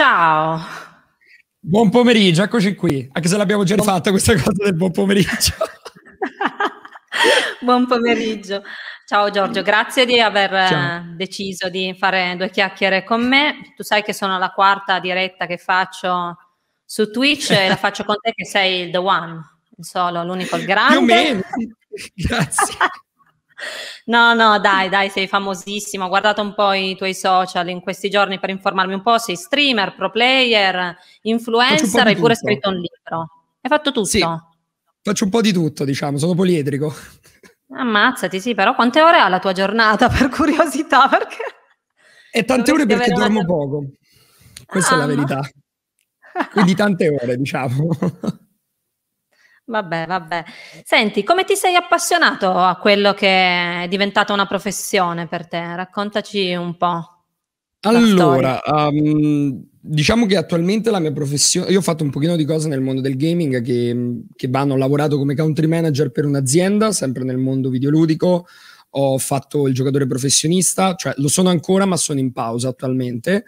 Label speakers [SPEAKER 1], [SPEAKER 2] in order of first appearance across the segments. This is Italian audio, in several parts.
[SPEAKER 1] Ciao. Buon pomeriggio, eccoci qui. Anche se l'abbiamo già fatta questa cosa del buon pomeriggio.
[SPEAKER 2] buon pomeriggio. Ciao Giorgio, grazie di aver eh, Ciao. deciso di fare due chiacchiere con me. Tu sai che sono la quarta diretta che faccio su Twitch e la faccio con te che sei il the one, il solo, l'unico, il grande. Più o meno. Grazie. No, no, dai, dai, sei famosissimo. Ho guardato un po' i tuoi social in questi giorni per informarmi un po'. Sei streamer, pro player, influencer, hai pure tutto. scritto un libro.
[SPEAKER 1] Hai fatto tutto? Sì, faccio un po' di tutto, diciamo, sono poliedrico.
[SPEAKER 2] Ammazzati, sì, però quante ore ha la tua giornata per curiosità? Perché... E tante ore perché dormo
[SPEAKER 1] una... poco. Questa ah, è la ah, verità. Quindi tante ore, diciamo.
[SPEAKER 2] Vabbè, vabbè. Senti, come ti sei appassionato a quello che è diventata una professione per te? Raccontaci un po'. Allora,
[SPEAKER 1] um, diciamo che attualmente la mia professione, io ho fatto un pochino di cose nel mondo del gaming che, che vanno, ho lavorato come country manager per un'azienda, sempre nel mondo videoludico, ho fatto il giocatore professionista, cioè lo sono ancora ma sono in pausa attualmente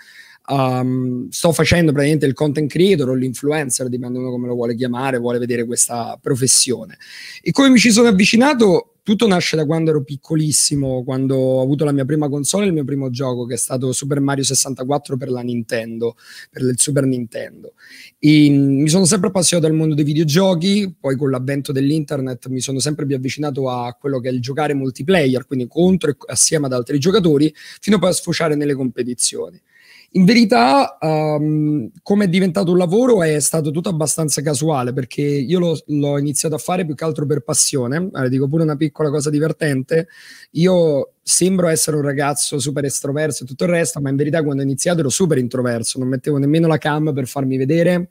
[SPEAKER 1] um, sto facendo praticamente il content creator o l'influencer, dipende uno come lo vuole chiamare, vuole vedere questa professione. E come mi ci sono avvicinato, tutto nasce da quando ero piccolissimo, quando ho avuto la mia prima console, il mio primo gioco, che è stato Super Mario 64 per la Nintendo, per il Super Nintendo. E mm, mi sono sempre appassionato al mondo dei videogiochi, poi con l'avvento dell'internet mi sono sempre più avvicinato a quello che è il giocare multiplayer, quindi contro e assieme ad altri giocatori, fino poi a sfociare nelle competizioni. In verità, um, come è diventato un lavoro è stato tutto abbastanza casuale perché io l'ho, l'ho iniziato a fare più che altro per passione. Allora, dico pure una piccola cosa divertente. Io sembro essere un ragazzo super estroverso e tutto il resto, ma in verità quando ho iniziato ero super introverso, non mettevo nemmeno la cam per farmi vedere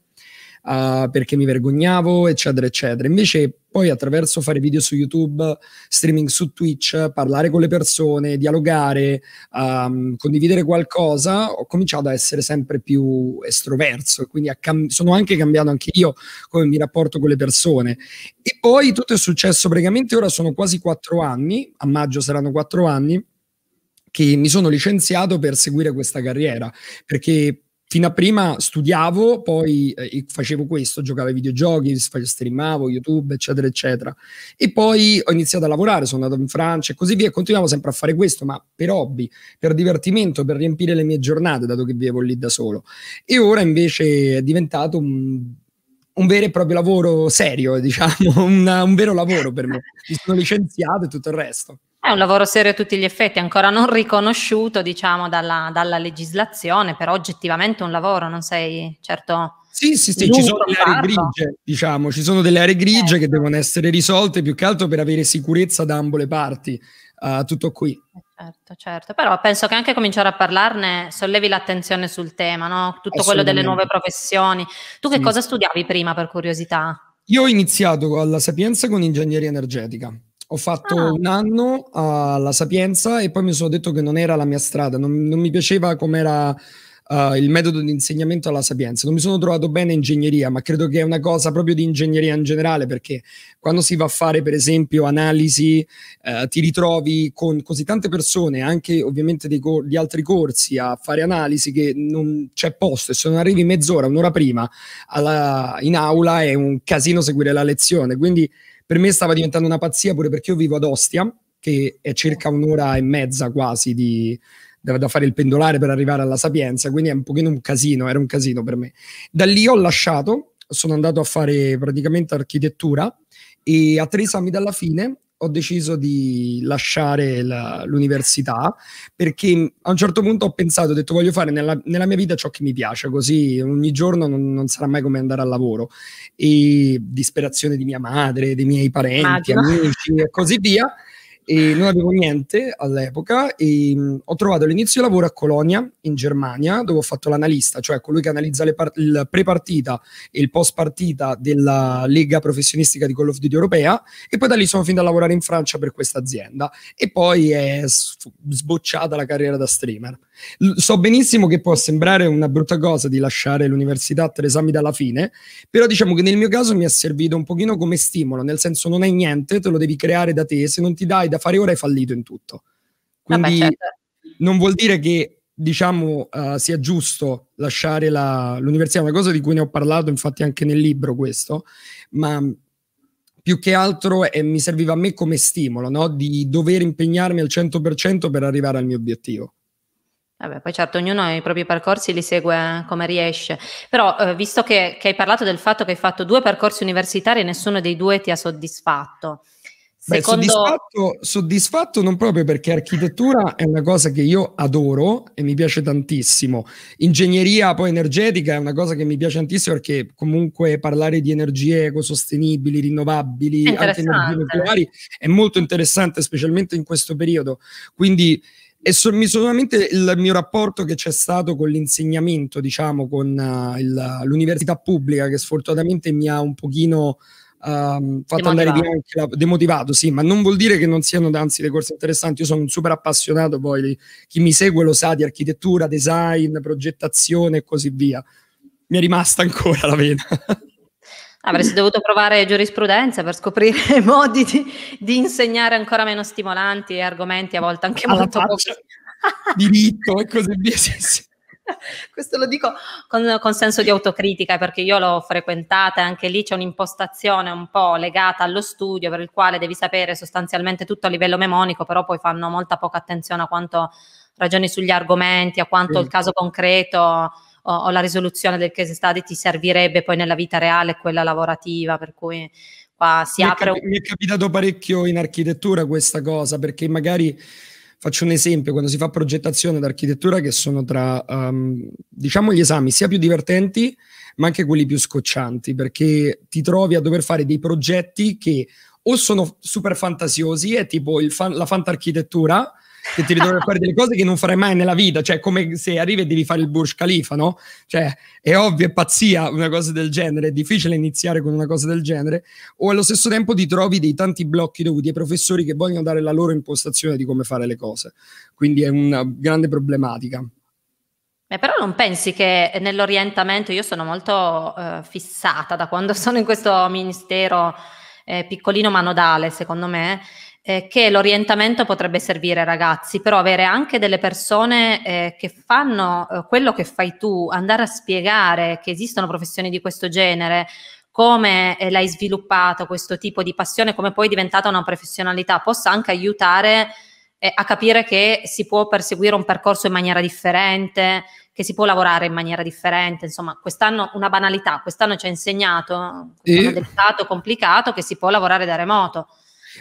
[SPEAKER 1] uh, perché mi vergognavo, eccetera, eccetera. Invece poi attraverso fare video su YouTube, streaming su Twitch, parlare con le persone, dialogare, um, condividere qualcosa, ho cominciato a essere sempre più estroverso, quindi cam- sono anche cambiato anche io come mi rapporto con le persone. E poi tutto è successo praticamente, ora sono quasi quattro anni, a maggio saranno quattro anni, che mi sono licenziato per seguire questa carriera, perché fino a prima studiavo, poi eh, facevo questo, giocavo ai videogiochi, streamavo YouTube, eccetera, eccetera. E poi ho iniziato a lavorare, sono andato in Francia e così via. Continuavo sempre a fare questo, ma per hobby, per divertimento, per riempire le mie giornate, dato che vivevo lì da solo. E ora invece è diventato un, un vero e proprio lavoro serio, diciamo, un, un vero lavoro per me. Mi sono licenziato e tutto il resto.
[SPEAKER 2] È un lavoro serio a tutti gli effetti, ancora non riconosciuto, diciamo, dalla, dalla legislazione, però oggettivamente è un lavoro, non sei certo. Sì,
[SPEAKER 1] sì, sì, ci sono delle aree grigie, diciamo, ci sono delle aree grigie eh. che certo. devono essere risolte più che altro per avere sicurezza da ambo le parti. Uh, tutto qui. Eh,
[SPEAKER 2] certo, certo, però penso che anche cominciare a parlarne sollevi l'attenzione sul tema, no? Tutto quello delle nuove professioni. Tu che sì. cosa studiavi prima per curiosità?
[SPEAKER 1] Io ho iniziato alla Sapienza con ingegneria energetica. Ho fatto ah. un anno alla Sapienza e poi mi sono detto che non era la mia strada, non, non mi piaceva com'era uh, il metodo di insegnamento alla Sapienza. Non mi sono trovato bene in ingegneria, ma credo che è una cosa proprio di ingegneria in generale, perché quando si va a fare, per esempio, analisi, uh, ti ritrovi con così tante persone, anche ovviamente cor- di altri corsi, a fare analisi che non c'è posto e se non arrivi mezz'ora, un'ora prima alla, in aula è un casino seguire la lezione. Quindi per me stava diventando una pazzia pure perché io vivo ad Ostia, che è circa un'ora e mezza quasi di, da, fare il pendolare per arrivare alla Sapienza, quindi è un pochino un casino, era un casino per me. Da lì ho lasciato, sono andato a fare praticamente architettura e a tre esami dalla fine ho deciso di lasciare la, l'università perché mm, a un certo punto ho pensato, ho detto voglio fare nella, nella mia vita ciò che mi piace, così ogni giorno non, non, sarà mai come andare al lavoro. E disperazione di mia madre, dei miei parenti, Immagino. amici e così via e non avevo niente all'epoca e mh, mm, ho trovato l'inizio lavoro a Colonia in Germania dove ho fatto l'analista, cioè colui che analizza le par- il pre-partita e il post-partita della Lega Professionistica di Call of Duty Europea e poi da lì sono finito a lavorare in Francia per questa azienda e poi è s- sbocciata la carriera da streamer. So benissimo che può sembrare una brutta cosa di lasciare l'università a tre esami dalla fine, però diciamo che nel mio caso mi è servito un pochino come stimolo, nel senso non hai niente, te lo devi creare da te, se non ti dai da fare ora hai fallito in tutto. Quindi Vabbè, certo. non vuol dire che diciamo uh, sia giusto lasciare la, l'università, una cosa di cui ne ho parlato infatti anche nel libro questo, ma più che altro eh, mi serviva a me come stimolo no? di dover impegnarmi al 100% per arrivare al mio obiettivo.
[SPEAKER 2] Vabbè, poi certo, ognuno ha i propri percorsi li segue come riesce. Però, eh, visto che, che, hai parlato del fatto che hai fatto due percorsi universitari e nessuno dei due ti ha soddisfatto.
[SPEAKER 1] Secondo... Beh, soddisfatto, soddisfatto non proprio perché architettura è una cosa che io adoro e mi piace tantissimo. Ingegneria poi energetica è una cosa che mi piace tantissimo perché comunque parlare di energie ecosostenibili, rinnovabili, anche energie nucleari è molto interessante, specialmente in questo periodo. Quindi e solamente il mio rapporto che c'è stato con l'insegnamento, diciamo, con uh, l'università pubblica, che sfortunatamente mi ha un pochino um, fatto andare anche la, demotivato, sì, ma non vuol dire che non siano anzi dei corsi interessanti. Io sono un super appassionato, poi di, chi mi segue lo sa, di architettura, design, progettazione e così via. Mi è rimasta ancora la vena. Avresti
[SPEAKER 2] dovuto provare giurisprudenza per scoprire modi di, di, insegnare ancora meno stimolanti e argomenti a volte anche Alla molto
[SPEAKER 1] diritto e così via.
[SPEAKER 2] Questo lo dico con, con, senso di autocritica perché io l'ho frequentata e anche lì c'è un'impostazione un po' legata allo studio per il quale devi sapere sostanzialmente tutto a livello memonico, però poi fanno molta poca attenzione a quanto ragioni sugli argomenti, a quanto sì. il caso concreto o, o la risoluzione del case study ti servirebbe poi nella vita reale quella lavorativa, per cui qua si mi apre... È,
[SPEAKER 1] mi è capitato parecchio in architettura questa cosa, perché magari faccio un esempio, quando si fa progettazione d'architettura che sono tra, um, diciamo, gli esami sia più divertenti, ma anche quelli più scoccianti, perché ti trovi a dover fare dei progetti che o sono super fantasiosi, è tipo fan, la fantarchitettura, che ti ritrovi a fare delle cose che non farai mai nella vita, cioè come se arrivi e devi fare il Burj Khalifa, no? Cioè è ovvio, è pazzia una cosa del genere, è difficile iniziare con una cosa del genere, o allo stesso tempo ti trovi dei tanti blocchi dovuti ai professori che vogliono dare la loro impostazione di come fare le cose, quindi è una grande problematica.
[SPEAKER 2] Beh, però non pensi che nell'orientamento, io sono molto eh, fissata da quando sono in questo ministero eh, piccolino ma nodale, secondo me, eh, che l'orientamento potrebbe servire ai ragazzi, però avere anche delle persone eh, che fanno eh, quello che fai tu, andare a spiegare che esistono professioni di questo genere, come eh, l'hai sviluppato questo tipo di passione, come poi è diventata una professionalità, possa anche aiutare eh, a capire che si può perseguire un percorso in maniera differente, che si può lavorare in maniera differente. Insomma, quest'anno una banalità, quest'anno ci ha insegnato, quest'anno è stato complicato che si può lavorare da remoto.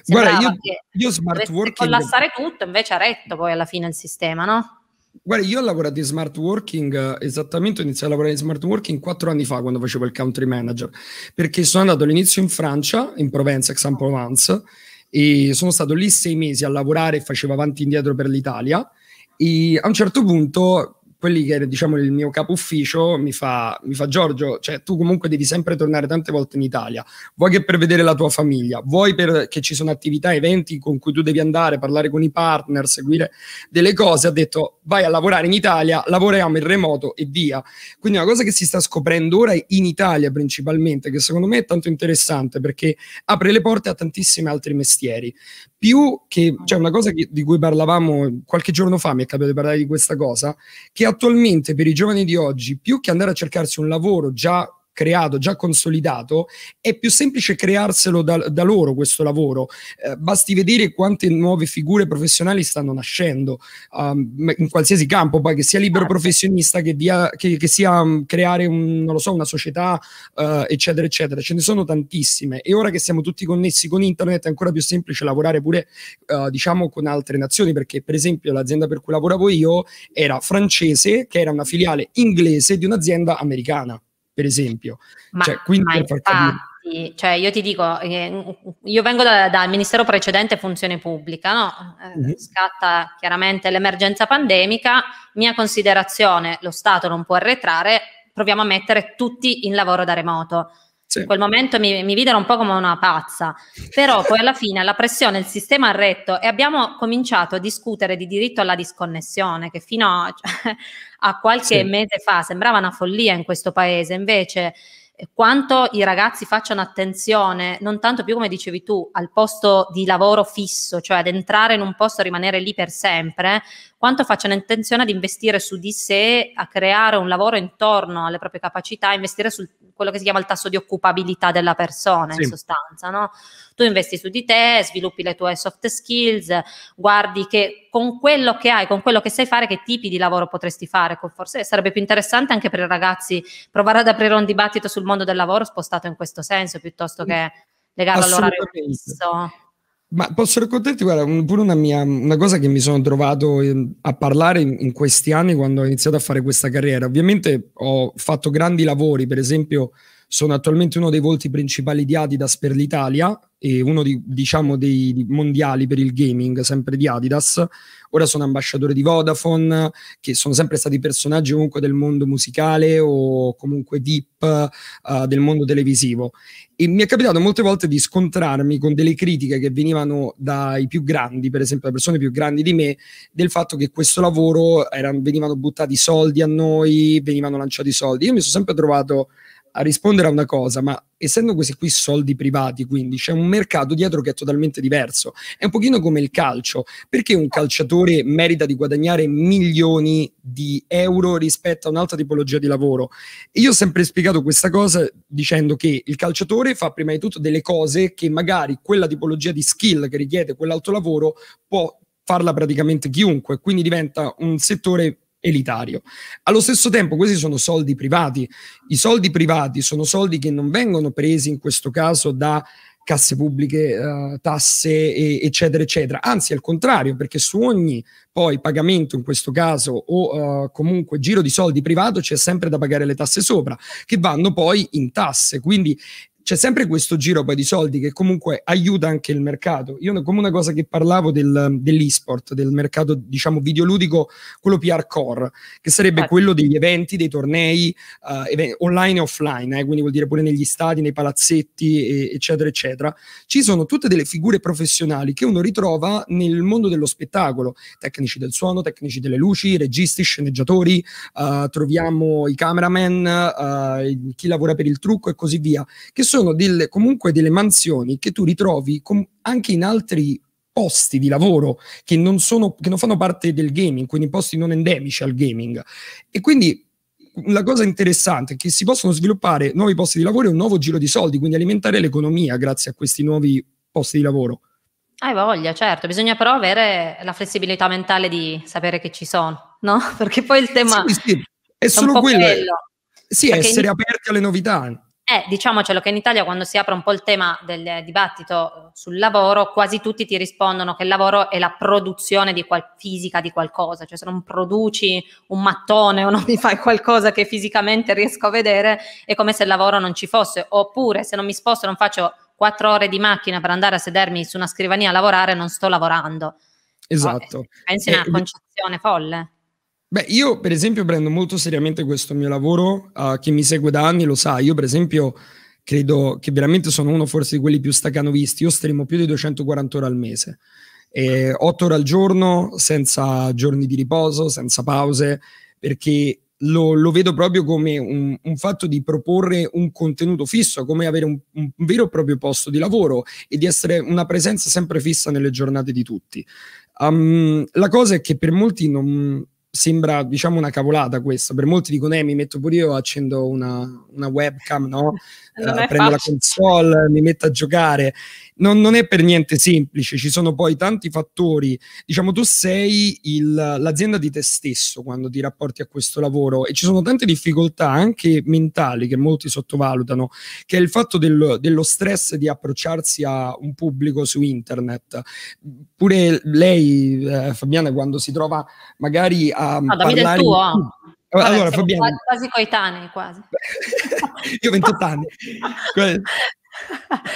[SPEAKER 2] Guarda, io, io smart working... Collassare tutto, invece ha retto poi alla fine il sistema, no?
[SPEAKER 1] Guarda, io ho lavorato in smart working, eh, esattamente ho iniziato a lavorare in smart working quattro anni fa quando facevo il country manager, perché sono andato all'inizio in Francia, in Provenza, aix provence e sono stato lì sei mesi a lavorare, e facevo avanti e indietro per l'Italia, e a un certo punto quelli che era diciamo il mio capo ufficio mi fa, mi fa Giorgio, cioè tu comunque devi sempre tornare tante volte in Italia, vuoi che per vedere la tua famiglia, vuoi perché ci sono attività, eventi con cui tu devi andare, parlare con i partner, seguire delle cose, ha detto vai a lavorare in Italia, lavoriamo in remoto e via. Quindi una cosa che si sta scoprendo ora in Italia principalmente, che secondo me è tanto interessante perché apre le porte a tantissimi altri mestieri. Più che, cioè una cosa che, di cui parlavamo qualche giorno fa, mi è capitato di parlare di questa cosa, che attualmente per i giovani di oggi, più che andare a cercarsi un lavoro già creato, già consolidato, è più semplice crearselo da, da loro questo lavoro. Eh, basti vedere quante nuove figure professionali stanno nascendo um, in qualsiasi campo, poi che sia libero certo. professionista, che, dia, che, che sia um, creare un, so, una società, uh, eccetera, eccetera. Ce ne sono tantissime e ora che siamo tutti connessi con internet è ancora più semplice lavorare pure, uh, diciamo, con altre nazioni, perché per esempio l'azienda per cui lavoravo io era francese, che era una filiale inglese di un'azienda americana per esempio. Ma, cioè, quindi ma per infatti,
[SPEAKER 2] cioè, io ti dico, mm, mm, io vengo da, dal Ministero precedente Funzione Pubblica, no? Eh, mhm. scatta chiaramente l'emergenza pandemica, mia considerazione, lo Stato non può arretrare, proviamo a mettere tutti in lavoro da remoto. Sì. In quel momento mi, mi videro un po' come una pazza, però poi alla fine la pressione, il sistema ha retto e abbiamo cominciato a discutere di diritto alla disconnessione, che fino a, cioè, a qualche sì. mese fa sembrava una follia in questo paese, invece eh, quanto i ragazzi facciano attenzione, non tanto più come dicevi tu, al posto di lavoro fisso, cioè ad entrare in un posto e rimanere lì per sempre, quanto facciano intenzione ad investire su di sé, a creare un lavoro intorno alle proprie capacità, investire su quello che si chiama il tasso di occupabilità della persona sì. in sostanza. No? Tu investi su di te, sviluppi le tue soft skills, guardi che con quello che hai, con quello che sai fare, che tipi di lavoro potresti fare. Forse sarebbe più interessante anche per i ragazzi provare ad aprire un dibattito sul mondo del lavoro spostato in questo senso piuttosto che legarlo all'orario fisso.
[SPEAKER 1] Ma posso raccontarti, guarda, un, pure una, mia, una cosa che mi sono trovato eh, a parlare in, in, questi anni quando ho iniziato a fare questa carriera. Ovviamente ho fatto grandi lavori, per esempio sono attualmente uno dei volti principali di Adidas per l'Italia e uno di, diciamo, dei mondiali per il gaming, sempre di Adidas. Ora sono ambasciatore di Vodafone, che sono sempre stati personaggi comunque del mondo musicale o comunque deep uh, eh, del mondo televisivo. E mi è capitato molte volte di scontrarmi con delle critiche che venivano dai più grandi, per esempio da persone più grandi di me, del fatto che questo lavoro erano, venivano buttati soldi a noi, venivano lanciati soldi. Io mi sono sempre trovato a rispondere a una cosa, ma essendo questi qui soldi privati, quindi c'è un mercato dietro che è totalmente diverso. È un pochino come il calcio. Perché un calciatore merita di guadagnare milioni di euro rispetto a un'altra tipologia di lavoro? io ho sempre spiegato questa cosa dicendo che il calciatore fa prima di tutto delle cose che magari quella tipologia di skill che richiede quell'altro lavoro può farla praticamente chiunque, quindi diventa un settore elitario. Allo stesso tempo questi sono soldi privati. I soldi privati sono soldi che non vengono presi in questo caso da casse pubbliche, uh, tasse, e, eccetera, eccetera. Anzi, al contrario, perché su ogni poi pagamento, in questo caso, o uh, comunque giro di soldi privato, c'è sempre da pagare le tasse sopra, che vanno poi in tasse. Quindi c'è sempre questo giro poi di soldi che comunque aiuta anche il mercato. Io come una cosa che parlavo del, dell'esport, del mercato diciamo videoludico, quello più core, che sarebbe ah. quello degli eventi, dei tornei uh, eh, ev- online e offline, eh, quindi vuol dire pure negli stadi, nei palazzetti, e- eccetera, eccetera. Ci sono tutte delle figure professionali che uno ritrova nel mondo dello spettacolo, tecnici del suono, tecnici delle luci, registi, sceneggiatori, uh, troviamo i cameraman, uh, chi lavora per il trucco e così via, che sono sono delle, comunque delle mansioni che tu ritrovi com- anche in altri posti di lavoro che non, sono, che non fanno parte del gaming, quindi posti non endemici al gaming. E quindi la cosa interessante è che si possono sviluppare nuovi posti di lavoro e un nuovo giro di soldi, quindi alimentare l'economia grazie a questi nuovi posti di lavoro.
[SPEAKER 2] Hai voglia, certo, bisogna però avere la flessibilità mentale di sapere che ci sono, no? Perché poi il tema sì, sì.
[SPEAKER 1] è, è solo quello. quello. Sì, Perché essere in... aperti alle novità.
[SPEAKER 2] Eh, diciamocelo che in Italia quando si apre un po' il tema del dibattito sul lavoro, quasi tutti ti rispondono che il lavoro è la produzione di qual- fisica di qualcosa, cioè se non produci un mattone o non mi fai qualcosa che fisicamente riesco a vedere, è come se il lavoro non ci fosse, oppure se non mi sposto e non faccio quattro ore di macchina per andare a sedermi su una scrivania a lavorare, non sto lavorando.
[SPEAKER 1] Esatto. Pensi a eh, una
[SPEAKER 2] concezione folle.
[SPEAKER 1] Beh, io per esempio prendo molto seriamente questo mio lavoro, uh, chi mi segue da anni lo sa, io per esempio credo che veramente sono uno forse di quelli più stacanovisti, io streamo più di 240 ore al mese, e 8 ore al giorno, senza giorni di riposo, senza pause, perché lo, lo vedo proprio come un, un, fatto di proporre un contenuto fisso, come avere un, un vero e proprio posto di lavoro e di essere una presenza sempre fissa nelle giornate di tutti. Um, la cosa è che per molti non sembra diciamo una cavolata questa per molti dicono eh mi metto pure io, accendo una, una webcam, no? Eh, prendo facile. la console, mi metto a giocare. Non, non, è per niente semplice, ci sono poi tanti fattori. Diciamo tu sei il, l'azienda di te stesso quando ti rapporti a questo lavoro e ci sono tante difficoltà anche mentali che molti sottovalutano, che è il fatto del, dello stress di approcciarsi a un pubblico su internet. Pure lei, eh, Fabiana, quando si trova magari a a no, Davide parlare... tuo. In... Vabbè, allora, Fabiano...
[SPEAKER 2] Quasi coetanei, quasi.
[SPEAKER 1] Io ho 28 anni.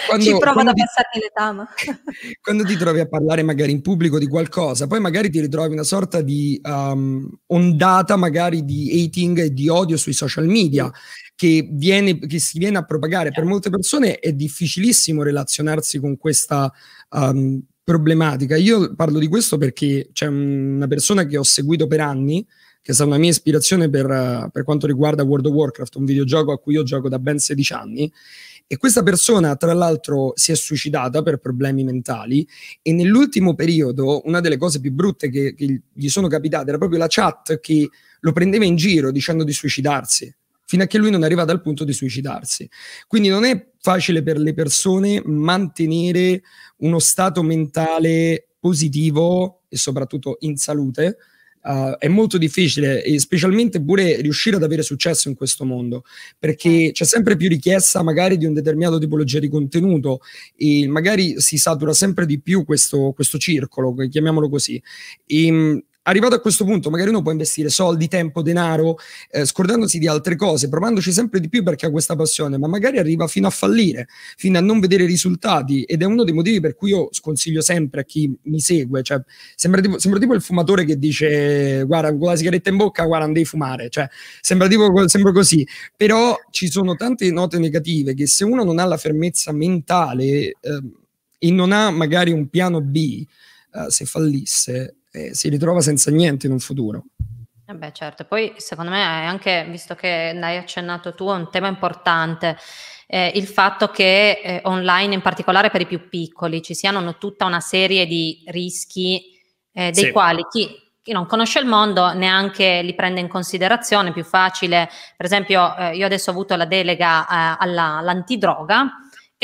[SPEAKER 1] Quando, Ci provo da
[SPEAKER 2] passarmi l'età. Ma.
[SPEAKER 1] quando ti trovi a parlare magari in pubblico di qualcosa, poi magari ti ritrovi una sorta di um, ondata magari di hating e di odio sui social media che, viene, che si viene a propagare. Per molte persone è difficilissimo relazionarsi con questa um, problematica. Io parlo di questo perché c'è una persona che ho seguito per anni, che è stata una mia ispirazione per, per, quanto riguarda World of Warcraft, un videogioco a cui io gioco da ben 16 anni. E questa persona, tra l'altro, si è suicidata per problemi mentali e nell'ultimo periodo una delle cose più brutte che, che gli sono capitate era proprio la chat che lo prendeva in giro dicendo di suicidarsi, fino a che lui non è arrivato al punto di suicidarsi. Quindi non è facile per le persone mantenere uno stato mentale positivo e soprattutto in salute, Uh, è molto difficile, specialmente pure riuscire ad avere successo in questo mondo, perché eh. c'è sempre più richiesta magari di un determinato tipologia di contenuto e magari si satura sempre di più questo, questo circolo, chiamiamolo così. E, ehm, arrivato a questo punto, magari uno può investire soldi, tempo, denaro, eh, scordandosi di altre cose, provandoci sempre di più perché ha questa passione, ma magari arriva fino a fallire, fino a non vedere risultati. Ed è uno dei motivi per cui io sconsiglio sempre a chi mi segue. Cioè, sembra tipo, sembra tipo il fumatore che dice: Guarda, con la sigaretta in bocca, guarda, non devi fumare. Cioè, sembra, tipo, sembra così. Però ci sono tante note negative che se uno non ha la fermezza mentale eh, e non ha magari un piano B. Eh, se fallisse, eh, si ritrova senza niente in un futuro.
[SPEAKER 2] Eh beh, certo, poi secondo me è anche, visto che l'hai accennato tu, è un tema importante. Eh, il fatto che eh, online, in particolare per i più piccoli, ci siano tutta una serie di rischi eh, dei sì. quali chi, chi, non conosce il mondo neanche li prende in considerazione. È più facile, per esempio, eh, io adesso ho avuto la delega eh, alla, all'antidroga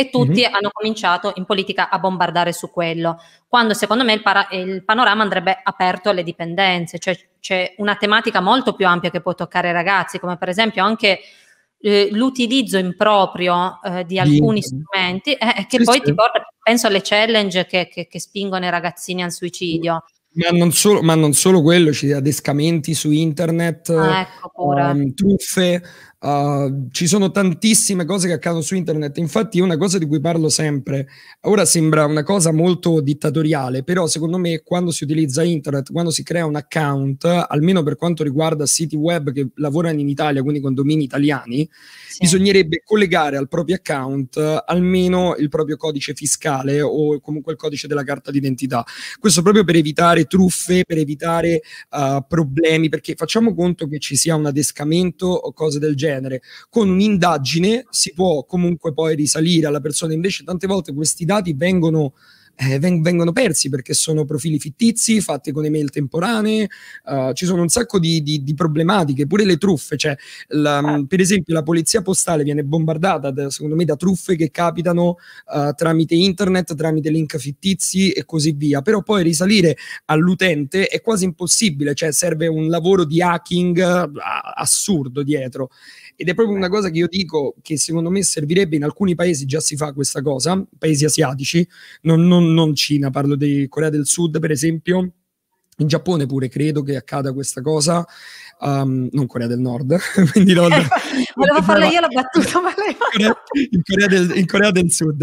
[SPEAKER 2] e tutti mm-hmm. hanno cominciato in politica a bombardare su quello, quando secondo me il, para- il panorama andrebbe aperto alle dipendenze, cioè c'è una tematica molto più ampia che può toccare i ragazzi, come per esempio anche eh, l'utilizzo improprio eh, di alcuni strumenti eh, eh, che sì, poi sì. ti porta, penso alle challenge che, che, che spingono i ragazzini al suicidio.
[SPEAKER 1] Ma non, solo, ma non solo quello, ci sono adescamenti su internet, ah, ecco um, truffe, Uh, ci sono tantissime cose che accadono su internet, infatti una cosa di cui parlo sempre. Ora sembra una cosa molto dittatoriale, però secondo me quando si utilizza internet, quando si crea un account, almeno per quanto riguarda siti web che lavorano in Italia, quindi con domini italiani, sì. bisognerebbe collegare al proprio account eh, almeno il proprio codice fiscale o comunque il codice della carta d'identità. Questo proprio per evitare truffe, per evitare uh, problemi, perché facciamo conto che ci sia un adescamento o cose del genere genere. Con un'indagine si può comunque poi risalire alla persona, invece tante volte questi dati vengono eh, vengono persi perché sono profili fittizi, fatti con email temporanee, uh, ci sono un sacco di, di, di, problematiche, pure le truffe, cioè la, eh. per esempio la polizia postale viene bombardata da, secondo me da truffe che capitano uh, tramite internet, tramite link fittizi e così via, però poi risalire all'utente è quasi impossibile, cioè serve un lavoro di hacking uh, assurdo dietro ed è proprio una ecco. cosa che io dico che secondo me servirebbe in alcuni paesi, già si fa questa cosa, paesi asiatici, non, non, non Cina, parlo di Corea del Sud per esempio, in Giappone pure credo che accada questa cosa, um, non Corea del Nord, quindi non, eh,
[SPEAKER 2] volevo farla io la battuta, ma
[SPEAKER 1] lei in Corea, del, in Corea del Sud.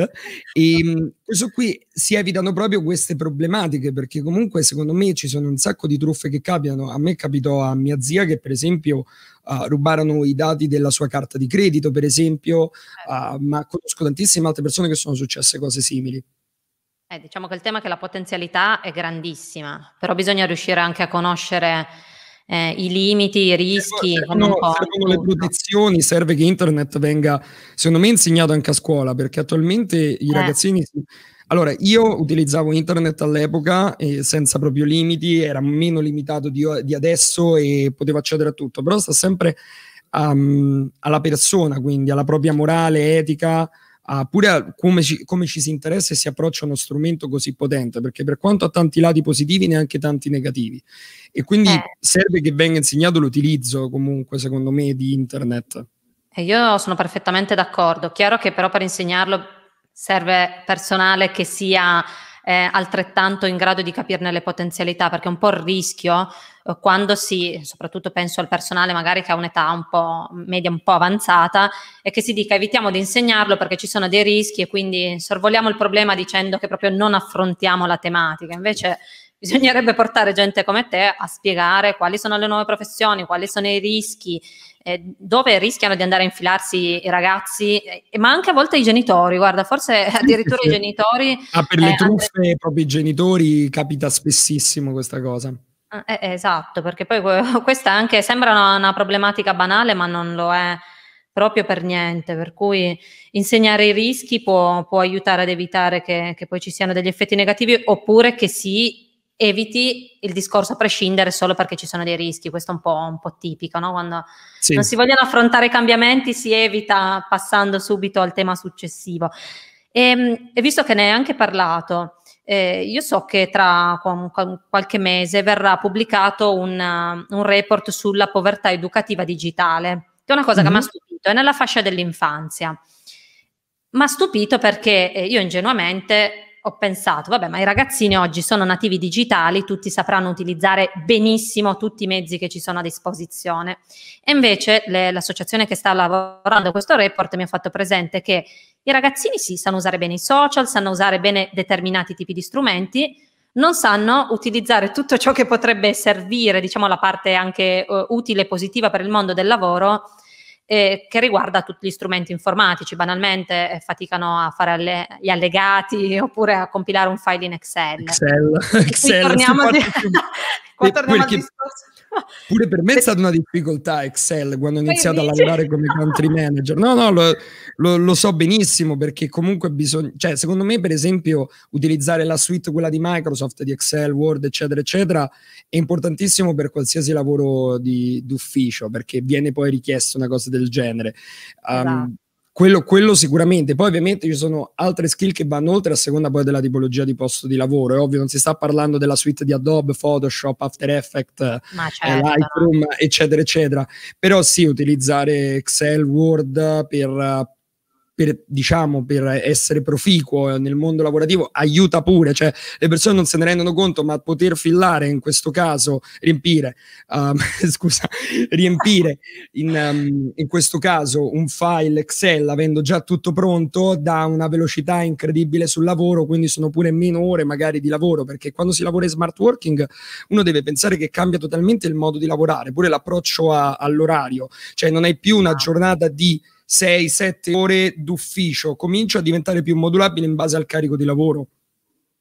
[SPEAKER 1] E ehm, questo qui si evitano proprio queste problematiche, perché comunque secondo me ci sono un sacco di truffe che capitano. A me capitò a mia zia che per esempio uh, rubarono i dati della sua carta di credito, per esempio, uh, ma conosco tantissime altre persone che sono successe cose simili.
[SPEAKER 2] Eh, diciamo che il tema è che la potenzialità è grandissima, però bisogna riuscire anche a conoscere eh, i limiti, i cioè, rischi. Servono, le
[SPEAKER 1] protezioni, serve che internet venga, secondo me, insegnato anche a scuola, perché attualmente i eh. ragazzini... Allora, io utilizzavo internet all'epoca eh, senza proprio limiti, era meno limitato di, di, adesso e potevo accedere a tutto, però sta sempre um, alla persona, quindi alla propria morale, etica, a ah, pure a come, ci, come ci si interessa e si approccia a uno strumento così potente, perché per quanto ha tanti lati positivi, neanche tanti negativi. E quindi eh. serve che venga insegnato l'utilizzo comunque, secondo me, di internet.
[SPEAKER 2] E io sono perfettamente d'accordo. Chiaro che però per insegnarlo serve personale che sia eh, altrettanto in grado di capirne le potenzialità, perché un po' il rischio eh, quando si, soprattutto penso al personale magari che ha un'età un po' media, un po' avanzata, è che si dica evitiamo di insegnarlo perché ci sono dei rischi e quindi sorvoliamo il problema dicendo che proprio non affrontiamo la tematica. Invece bisognerebbe portare gente come te a spiegare quali sono le nuove professioni, quali sono i rischi, eh, dove rischiano di andare a infilarsi i ragazzi, eh, ma anche a volte i genitori, guarda, forse addirittura sì, i genitori... Ah, per le eh, truffe
[SPEAKER 1] andre... proprio i genitori capita spessissimo questa cosa.
[SPEAKER 2] Ah, eh, esatto, perché poi questa anche sembra una, una problematica banale, ma non lo è proprio per niente, per cui insegnare i rischi può, può aiutare ad evitare che, che, poi ci siano degli effetti negativi oppure che si eviti il discorso a prescindere solo perché ci sono dei rischi, questo è un po', un po tipico, no? quando sì. non si vogliono affrontare cambiamenti si evita passando subito al tema successivo. E, ehm, e visto che ne hai anche parlato, eh, io so che tra qualche mese verrà pubblicato un, un report sulla povertà educativa digitale, che è una cosa mm-hmm. che mi ha mm-hmm. stupito, è nella fascia dell'infanzia. Mi ha stupito perché eh, io ingenuamente ho pensato, vabbè, ma i ragazzini oggi sono nativi digitali, tutti sapranno utilizzare benissimo tutti i mezzi che ci sono a disposizione. E invece le, l'associazione che sta lavorando a questo report mi ha fatto presente che i ragazzini sì, sanno usare bene i social, sanno usare bene determinati tipi di strumenti, non sanno utilizzare tutto ciò che potrebbe servire, diciamo la parte anche uh, utile e positiva per il mondo del lavoro eh, che riguarda tutti gli strumenti informatici. Banalmente eh, faticano a fare alle, gli allegati oppure a compilare un file in Excel. Excel, Excel. Torniamo a più... qua torniamo
[SPEAKER 1] al discorso Pure per me è stata una difficoltà Excel quando ho iniziato a lavorare come country manager. No, no, lo, lo, lo so benissimo perché comunque bisogna, cioè secondo me per esempio utilizzare la suite, quella di Microsoft, di Excel, Word, eccetera, eccetera, è importantissimo per qualsiasi lavoro di, d'ufficio perché viene poi richiesta una cosa del genere. Um, esatto quello, quello, sicuramente. Poi ovviamente ci sono altre skill che vanno oltre a seconda poi della tipologia di posto di lavoro. È ovvio, non si sta parlando della suite di Adobe, Photoshop, After Effects, eh, certo. Lightroom, eccetera, eccetera. Però sì, utilizzare Excel, Word per eh, per, diciamo, per essere proficuo nel mondo lavorativo aiuta pure, cioè le persone non se ne rendono conto, ma poter fillare in questo caso, riempire, um, scusa, riempire in, um, in questo caso un file Excel avendo già tutto pronto dà una velocità incredibile sul lavoro, quindi sono pure meno ore magari di lavoro, perché quando si lavora in smart working uno deve pensare che cambia totalmente il modo di lavorare, pure l'approccio a, all'orario, cioè non hai più una esatto. giornata di 6-7 ore d'ufficio, comincia a diventare più modulabile in base al carico di lavoro.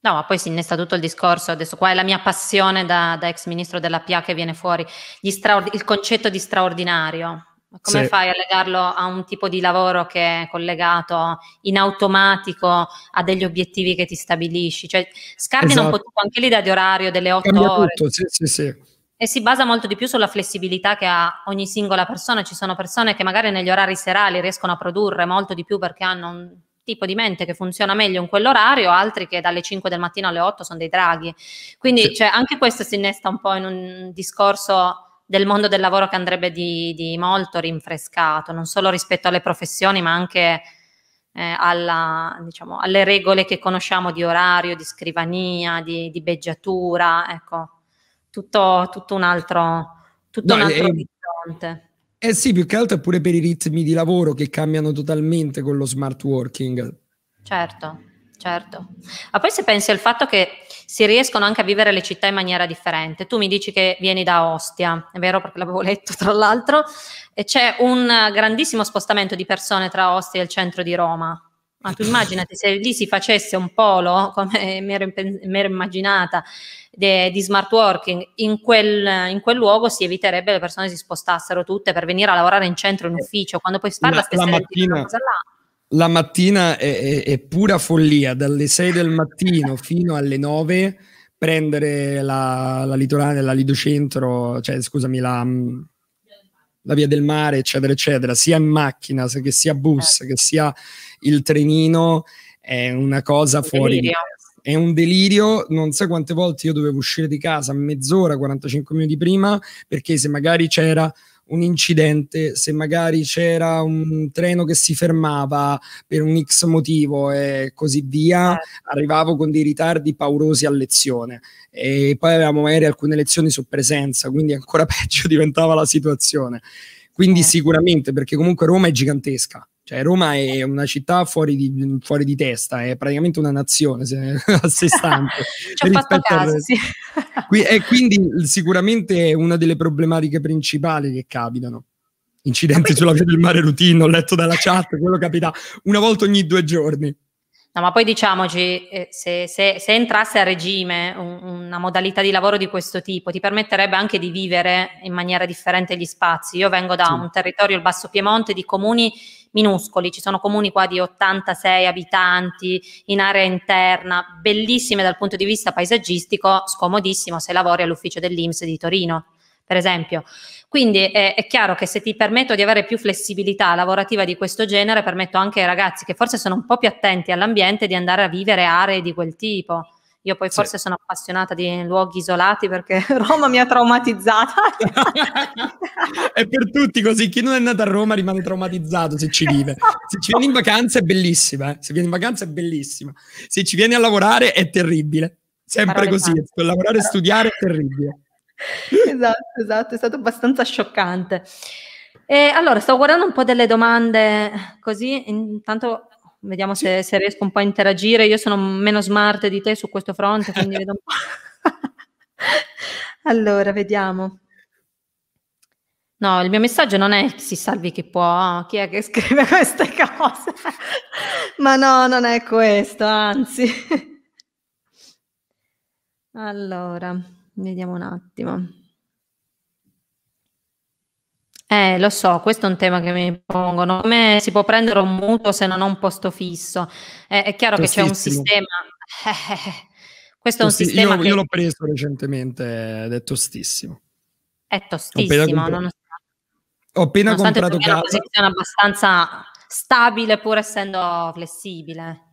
[SPEAKER 2] No, ma poi si innesta tutto il discorso, adesso qua è la mia passione da, da ex ministro della PA che viene fuori, straord- il concetto di straordinario. Come sì. fai a legarlo a un tipo di lavoro che è collegato in automatico a degli obiettivi che ti stabilisci? Cioè, scardina esatto. un po' esatto. tutto, anche l'idea di orario delle otto Cambia ore.
[SPEAKER 1] Tutto, sì, sì, sì
[SPEAKER 2] e si basa molto di più sulla flessibilità che ha ogni singola persona. Ci sono persone che magari negli orari serali riescono a produrre molto di più perché hanno un tipo di mente che funziona meglio in quell'orario, altri che dalle 5 del mattino alle 8 sono dei draghi. Quindi sì. cioè, anche questo si innesta un po' in un discorso del mondo del lavoro che andrebbe di, di molto rinfrescato, non solo rispetto alle professioni, ma anche eh, alla, diciamo, alle regole che conosciamo di orario, di scrivania, di, di beggiatura. Ecco, tutto, tutto un altro, tutto no, un altro eh, orizzonte.
[SPEAKER 1] Eh sì, più che altro è pure per i ritmi di lavoro che cambiano totalmente con lo smart working.
[SPEAKER 2] Certo, certo. Ma poi se pensi al fatto che si riescono anche a vivere le città in maniera differente. Tu mi dici che vieni da Ostia, è vero perché l'avevo letto tra l'altro, e c'è un grandissimo spostamento di persone tra Ostia e il centro di Roma. Ma tu immaginati se lì si facesse un polo, come mi ero, mi ero immaginata, de, di smart working, in quel, in quel, luogo si eviterebbe le persone si spostassero tutte per venire a lavorare in centro, in eh, ufficio, quando poi si parla la, la mattina, cosa là.
[SPEAKER 1] La mattina è, è, è, pura follia, dalle 6 del mattino fino alle 9 prendere la, la litorale, la Lido Centro, cioè scusami, la mm, la via del mare, eccetera, eccetera, sia in macchina che sia bus, eh. che sia il trenino è una cosa fuori. Delirio. È un delirio, non so quante volte io dovevo uscire di casa mezz'ora, 45 minuti prima, perché se magari c'era un incidente, se magari c'era un treno che si fermava per un X motivo e così via, certo. arrivavo con dei ritardi paurosi a lezione. E poi avevamo magari alcune lezioni su presenza, quindi ancora peggio diventava la situazione. Quindi eh. sicuramente, perché comunque Roma è gigantesca, cioè, Roma è una città fuori di, fuori di, testa, è praticamente una nazione se, a sé stante. Ci ho fatto caso, sì. qui, e quindi sicuramente è una delle problematiche principali che capitano. Incidenti poi, sulla via del mare routine, ho letto dalla chat, quello capita una volta ogni due giorni.
[SPEAKER 2] No, ma poi diciamoci, eh, se, se, se, entrasse a regime un, una modalità di lavoro di questo tipo, ti permetterebbe anche di vivere in maniera differente gli spazi. Io vengo da sì. un territorio, il Basso Piemonte, di comuni minuscoli, ci sono comuni qua di 86 abitanti in area interna, bellissime dal punto di vista paesaggistico, scomodissimo se lavori all'ufficio dell'Inps di Torino per esempio. Quindi è, eh, è, chiaro che se ti permetto di avere più flessibilità lavorativa di questo genere, permetto anche ai ragazzi che forse sono un po' più attenti all'ambiente di andare a vivere aree di quel tipo. Io poi forse sì. sono appassionata di luoghi isolati perché Roma mi ha traumatizzata.
[SPEAKER 1] è per tutti così, chi non è nato a Roma rimane traumatizzato se ci vive. Esatto. Se ci vieni in vacanza è bellissima, eh? se viene in vacanza è bellissima. Se ci vieni a lavorare è terribile. Sempre Parole così, tante. lavorare e studiare è terribile.
[SPEAKER 2] esatto, esatto, è stato abbastanza scioccante. E allora, sto guardando un po' delle domande così, intanto Vediamo se, se, riesco un po' a interagire. Io sono meno smart di te su questo fronte, quindi vedo un po'. allora, vediamo. No, il mio messaggio non è si salvi chi può, chi è che scrive queste cose? Ma no, non è questo, anzi. allora, vediamo un attimo. Eh, lo so, questo è un tema che mi pongono. Come si può prendere un mutuo se non ho un posto fisso? Eh, è chiaro che c'è un sistema. Eh, questo è un Tosti- sistema. Io, che... io
[SPEAKER 1] l'ho preso recentemente ed è tostissimo. È tostissimo. Non ho appena comprato casa. È una
[SPEAKER 2] posizione abbastanza stabile pur essendo flessibile.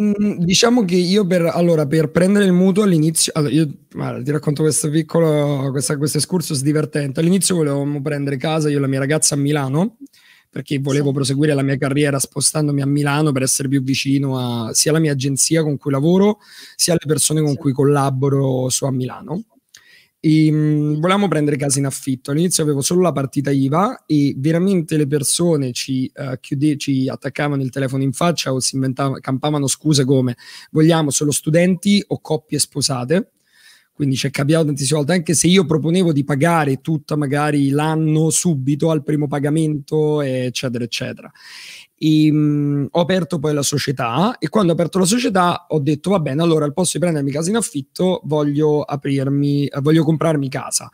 [SPEAKER 1] Mm, diciamo che io per, allora, per prendere il mutuo all'inizio, allora io, guarda, ti racconto questo piccolo, questa, questo excursus divertente. All'inizio volevamo prendere casa io e la mia ragazza a Milano perché volevo sì. proseguire la mia carriera spostandomi a Milano per essere più vicino a, sia alla mia agenzia con cui lavoro, sia alle persone con sì. cui collaboro su a Milano. E, mh, mm, volevamo prendere casa in affitto. All'inizio avevo solo la partita IVA e veramente le persone ci, uh, chiude, ci attaccavano il telefono in faccia o si inventavano, campavano scuse come vogliamo solo studenti o coppie sposate. Quindi ci è capitato tantissime volte, anche se io proponevo di pagare tutta magari l'anno subito al primo pagamento, eccetera, eccetera. I, mm, ho aperto poi la società e quando ho aperto la società ho detto va bene allora al posto di prendermi casa in affitto voglio aprirmi eh, voglio comprarmi casa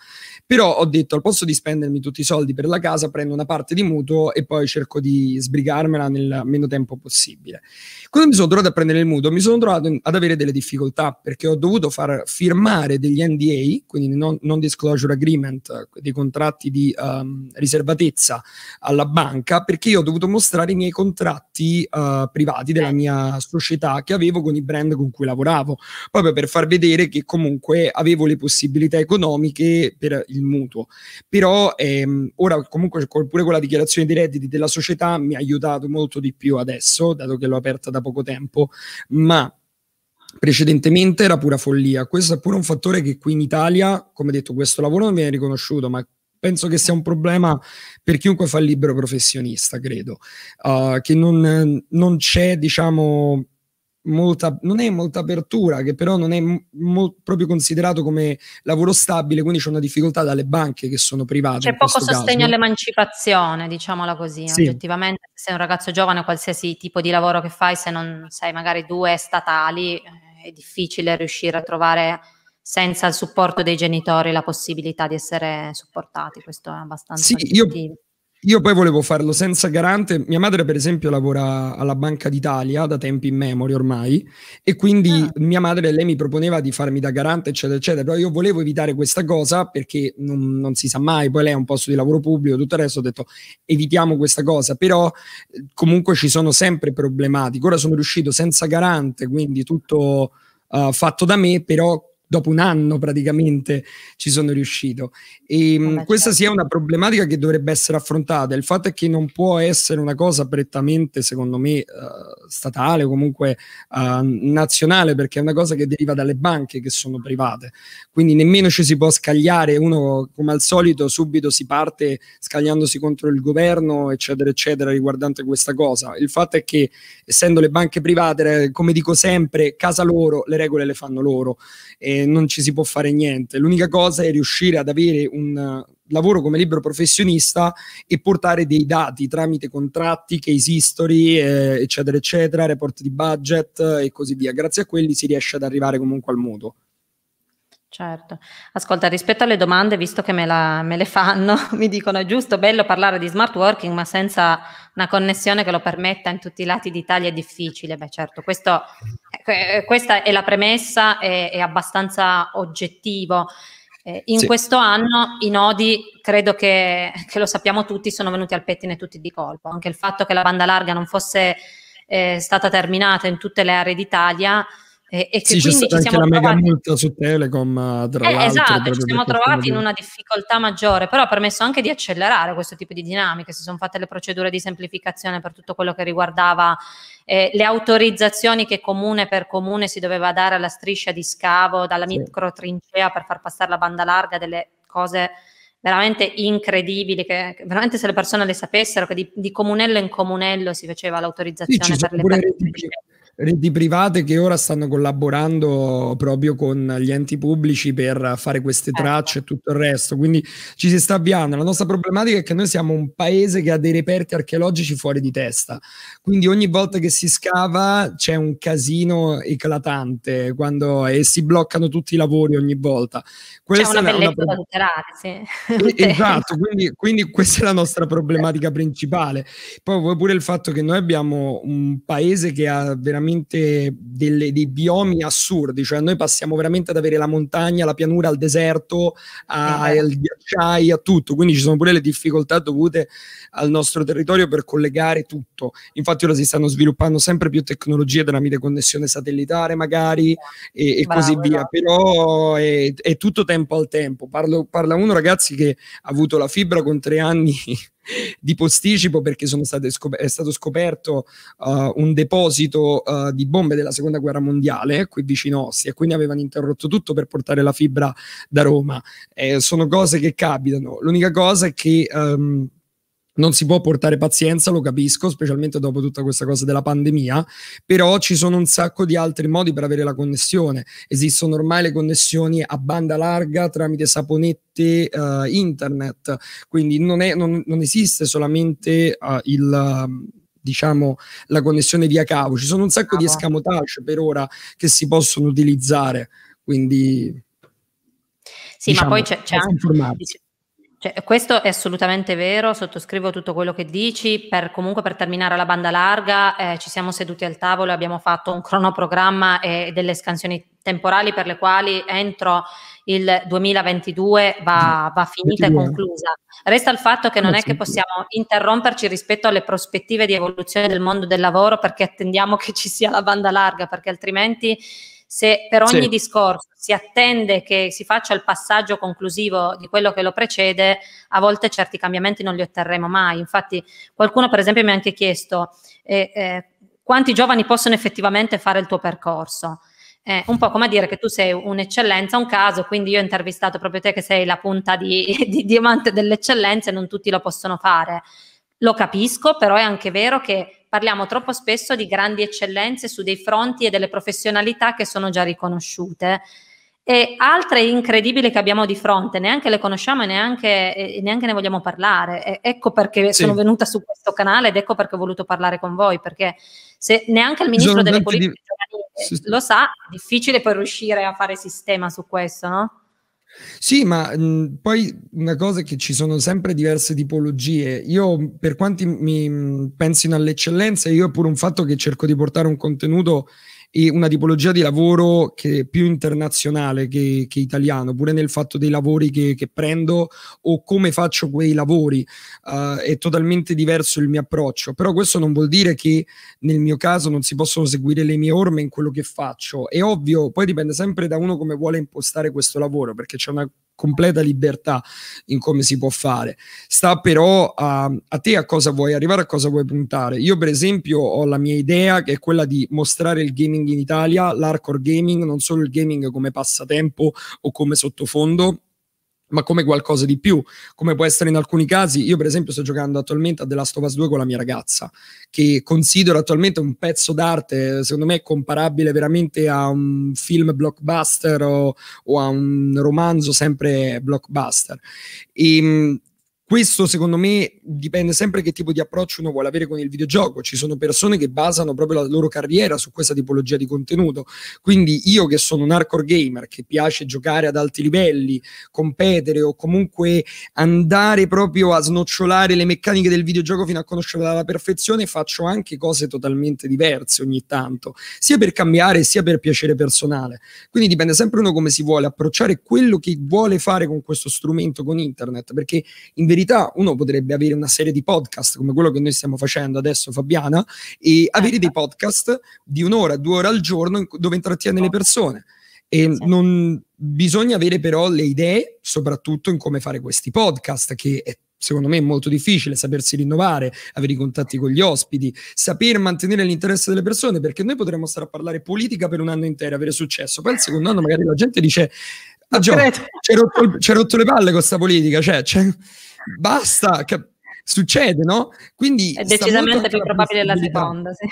[SPEAKER 1] però ho detto al posto di spendermi tutti i soldi per la casa prendo una parte di mutuo e poi cerco di sbrigarmela nel meno tempo possibile quando mi sono trovato a prendere il mutuo mi sono trovato in, ad avere delle difficoltà perché ho dovuto far firmare degli NDA quindi non, non disclosure agreement dei contratti di um, riservatezza alla banca perché io ho dovuto mostrare i miei contratti uh, privati della mia società che avevo con i brand con cui lavoravo, proprio per far vedere che comunque avevo le possibilità economiche per il mutuo. Però ehm, ora comunque pure con la dichiarazione dei redditi della società mi ha aiutato molto di più adesso, dato che l'ho aperta da poco tempo, ma precedentemente era pura follia. Questo è pure un fattore che qui in Italia, come detto, questo lavoro non viene riconosciuto, ma penso che sia un problema per chiunque fa il libero professionista, credo, uh, che non, non c'è, diciamo, molta, non è molta apertura, che però non è mo- proprio considerato come lavoro stabile, quindi c'è una difficoltà dalle banche che sono private. C'è poco sostegno caso.
[SPEAKER 2] all'emancipazione, diciamola così. Sì. Oggettivamente, se sei un ragazzo giovane, qualsiasi tipo di lavoro che fai, se non sei magari due statali, eh, è difficile riuscire a trovare senza il supporto dei genitori la possibilità di essere supportati. Questo è abbastanza. Sì, io,
[SPEAKER 1] io, poi volevo farlo senza garante. Mia madre, per esempio, lavora alla Banca d'Italia da tempi in memoria ormai, e quindi ah. mia madre lei mi proponeva di farmi da garante, eccetera, eccetera. Però io volevo evitare questa cosa perché non, non si sa mai. Poi lei ha un posto di lavoro pubblico, tutto il resto. Ho detto evitiamo questa cosa. Però eh, comunque ci sono sempre problematiche. Ora sono riuscito senza garante, quindi tutto. Uh, fatto da me, però dopo un anno praticamente ci sono riuscito. E ehm, Vabbè, questa certo. sia una problematica che dovrebbe essere affrontata. Il fatto è che non può essere una cosa prettamente, secondo me, eh, statale o comunque eh, nazionale, perché è una cosa che deriva dalle banche che sono private. Quindi nemmeno ci si può scagliare uno, come al solito, subito si parte scagliandosi contro il governo, eccetera, eccetera, riguardante questa cosa. Il fatto è che, essendo le banche private, eh, come dico sempre, casa loro, le regole le fanno loro. E non ci si può fare niente. L'unica cosa è riuscire ad avere un eh, lavoro come libero professionista e portare dei dati tramite contratti, case history, eh, eccetera, eccetera, report di budget e così via. Grazie a quelli si riesce ad arrivare comunque al mutuo.
[SPEAKER 2] Certo. Ascolta, rispetto alle domande, visto che me, la, me, le fanno, mi dicono è giusto, bello parlare di smart working, ma senza una connessione che lo permetta in tutti i lati d'Italia è difficile. Beh, certo, questo eh, questa è la premessa, è, è abbastanza oggettivo. Eh, in sì. questo anno i nodi, credo che, che, lo sappiamo tutti, sono venuti al pettine tutti di colpo. Anche il fatto che la banda larga non fosse eh, stata terminata in tutte le aree d'Italia e, e sì, quindi c'è stata anche la trovati... mega multa
[SPEAKER 1] su Telecom, tra eh, Esatto, ci siamo trovati in una
[SPEAKER 2] difficoltà maggiore, però ha permesso anche di accelerare questo tipo di dinamiche. Si sono fatte le procedure di semplificazione per tutto quello che riguardava eh, le autorizzazioni che comune per comune si doveva dare alla striscia di scavo, dalla sì. microtrincea per far passare la banda larga, delle cose veramente incredibili, che, che veramente se le persone le sapessero, che di, di comunello in comunello si faceva l'autorizzazione sì, per le banda
[SPEAKER 1] reti private che ora stanno collaborando proprio con gli enti pubblici per fare queste certo. tracce e tutto il resto. Quindi ci si sta avviando. La nostra problematica è che noi siamo un paese che ha dei reperti archeologici fuori di testa. Quindi ogni volta che si scava c'è un casino eclatante quando, e si bloccano tutti i lavori ogni volta. Questa c'è una bellezza una... da tutelare, sì. Esatto, quindi, quindi questa è la nostra problematica principale. Poi pure il fatto che noi abbiamo un paese che ha veramente veramente delle, dei biomi assurdi, cioè noi passiamo veramente ad avere la montagna, la pianura, il deserto, il eh. ghiacciaio, a tutto, quindi ci sono pure le difficoltà dovute al nostro territorio per collegare tutto. Infatti ora si stanno sviluppando sempre più tecnologie tramite connessione satellitare magari e, e così via, no? però è, è, tutto tempo al tempo. Parlo, parla uno ragazzi che ha avuto la fibra con tre anni di posticipo perché scop- è stato scoperto uh, un deposito uh, di bombe della seconda guerra mondiale qui vicino a Ostia e quindi avevano interrotto tutto per portare la fibra da Roma. Eh, sono cose che capitano. L'unica cosa è che... Um, non si può portare pazienza, lo capisco, specialmente dopo tutta questa cosa della pandemia, però ci sono un sacco di altri modi per avere la connessione. Esistono ormai le connessioni a banda larga tramite saponette uh, internet, quindi non, è, non, non esiste solamente uh, il... Uh, diciamo, la connessione via cavo. Ci sono un sacco ah, di escamotage per ora che si possono utilizzare, quindi...
[SPEAKER 2] Sì, diciamo, ma poi diciamo, c'è, c'è anche... Cioè, questo è assolutamente vero, sottoscrivo tutto quello che dici, per, comunque per terminare la banda larga eh, ci siamo seduti al tavolo e abbiamo fatto un cronoprogramma e delle scansioni temporali per le quali entro il 2022 va, va finita e conclusa. Resta il fatto che non ah, è che possiamo interromperci rispetto alle prospettive di evoluzione del mondo del lavoro perché attendiamo che ci sia la banda larga, perché altrimenti se per ogni sì. discorso si attende che si faccia il passaggio conclusivo di quello che lo precede, a volte certi cambiamenti non li otterremo mai. Infatti qualcuno per esempio mi ha anche chiesto eh, eh, quanti giovani possono effettivamente fare il tuo percorso. Eh, un po' come a dire che tu sei un'eccellenza, un caso, quindi io ho intervistato proprio te che sei la punta di, di diamante dell'eccellenza e non tutti lo possono fare. Lo capisco, però è anche vero che parliamo troppo spesso di grandi eccellenze su dei fronti e delle professionalità che sono già riconosciute. E altre incredibili che abbiamo di fronte, neanche le conosciamo e neanche, e neanche ne vogliamo parlare. E ecco perché sì. sono venuta su questo canale ed ecco perché ho voluto parlare con voi, perché se neanche il ministro delle politiche di... lo sa, è difficile poi riuscire a fare sistema su questo, no?
[SPEAKER 1] Sì, ma mh, poi una cosa è che ci sono sempre diverse tipologie. Io, per quanti mi mh, pensino all'eccellenza, io pure un fatto che cerco di portare un contenuto e una tipologia di lavoro che è più internazionale che, che italiano, pure nel fatto dei lavori che, che prendo o come faccio quei lavori, uh, è totalmente diverso il mio approccio, però questo non vuol dire che nel mio caso non si possono seguire le mie orme in quello che faccio, è ovvio, poi dipende sempre da uno come vuole impostare questo lavoro, perché c'è una completa libertà in come si può fare. Sta però a, a, te a cosa vuoi arrivare, a cosa vuoi puntare. Io per esempio ho la mia idea che è quella di mostrare il gaming in Italia, l'hardcore gaming, non solo il gaming come passatempo o come sottofondo, ma come qualcosa di più, come può essere in alcuni casi. Io, per esempio, sto giocando attualmente a The Last of Us 2 con la mia ragazza, che considero attualmente un pezzo d'arte, secondo me comparabile veramente a un film blockbuster o, o a un romanzo sempre blockbuster. E ehm, questo secondo me dipende sempre che tipo di approccio uno vuole avere con il videogioco. Ci sono persone che basano proprio la loro carriera su questa tipologia di contenuto. Quindi io che sono un hardcore gamer, che piace giocare ad alti livelli, competere o comunque andare proprio a snocciolare le meccaniche del videogioco fino a conoscerla alla perfezione, faccio anche cose totalmente diverse ogni tanto, sia per cambiare sia per piacere personale. Quindi dipende sempre uno come si vuole approcciare quello che vuole fare con questo strumento, con internet, perché in verità uno potrebbe avere una serie di podcast come quello che noi stiamo facendo adesso Fabiana e avere dei certo. podcast di un'ora, due ore al giorno dove intrattiene le certo. persone e non bisogna avere però le idee soprattutto in come fare questi podcast che è secondo me è molto difficile sapersi rinnovare, avere i contatti con gli ospiti, saper mantenere l'interesse delle persone, perché noi potremmo stare a parlare politica per un anno intero, avere successo, poi il secondo anno magari la gente dice, ah già, c'è rotto, rotto, le palle con questa politica, cioè, cioè basta, succede, no? Quindi è decisamente più probabile la seconda, sì.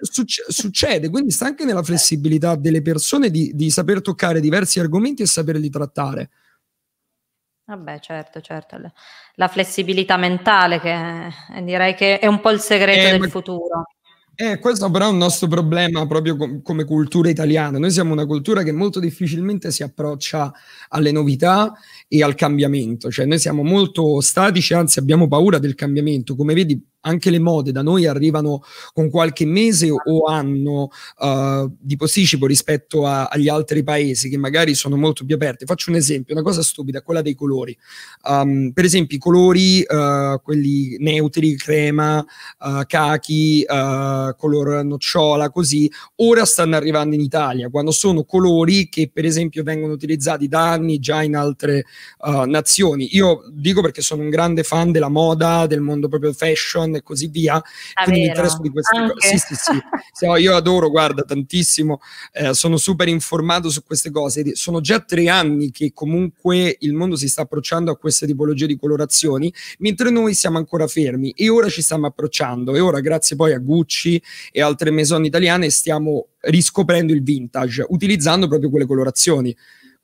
[SPEAKER 1] succede, quindi sta anche nella flessibilità delle persone di, di saper toccare diversi argomenti e saperli trattare.
[SPEAKER 2] Vabbè, certo, certo. La flessibilità mentale che è, direi che è un po' il segreto eh, del ma... futuro.
[SPEAKER 1] Eh, questo però è un nostro problema proprio com come cultura italiana. Noi siamo una cultura che molto difficilmente si approccia alle novità e al cambiamento. Cioè, noi siamo molto statici, anzi abbiamo paura del cambiamento. Come vedi, anche le mode da noi arrivano con qualche mese o anno uh, di posticipo rispetto a, agli altri paesi che magari sono molto più aperti. Faccio un esempio, una cosa stupida, quella dei colori. Um, per esempio i colori, uh, quelli neutri, crema, uh, cachi, color nocciola, così, ora stanno arrivando in Italia, quando sono colori che per esempio vengono utilizzati da anni già in altre uh, nazioni. Io dico perché sono un grande fan della moda, del mondo proprio fashion e così via, Davvero? Ah, quindi mi interesso di queste Anche. cose. Sì, sì, sì. io adoro, guarda, tantissimo, eh, sono super informato su queste cose. Sono già tre anni che comunque il mondo si sta approcciando a queste tipologie di colorazioni, mentre noi siamo ancora fermi e ora ci stiamo approcciando e ora grazie poi a Gucci e altre maison italiane stiamo riscoprendo il vintage utilizzando proprio quelle colorazioni.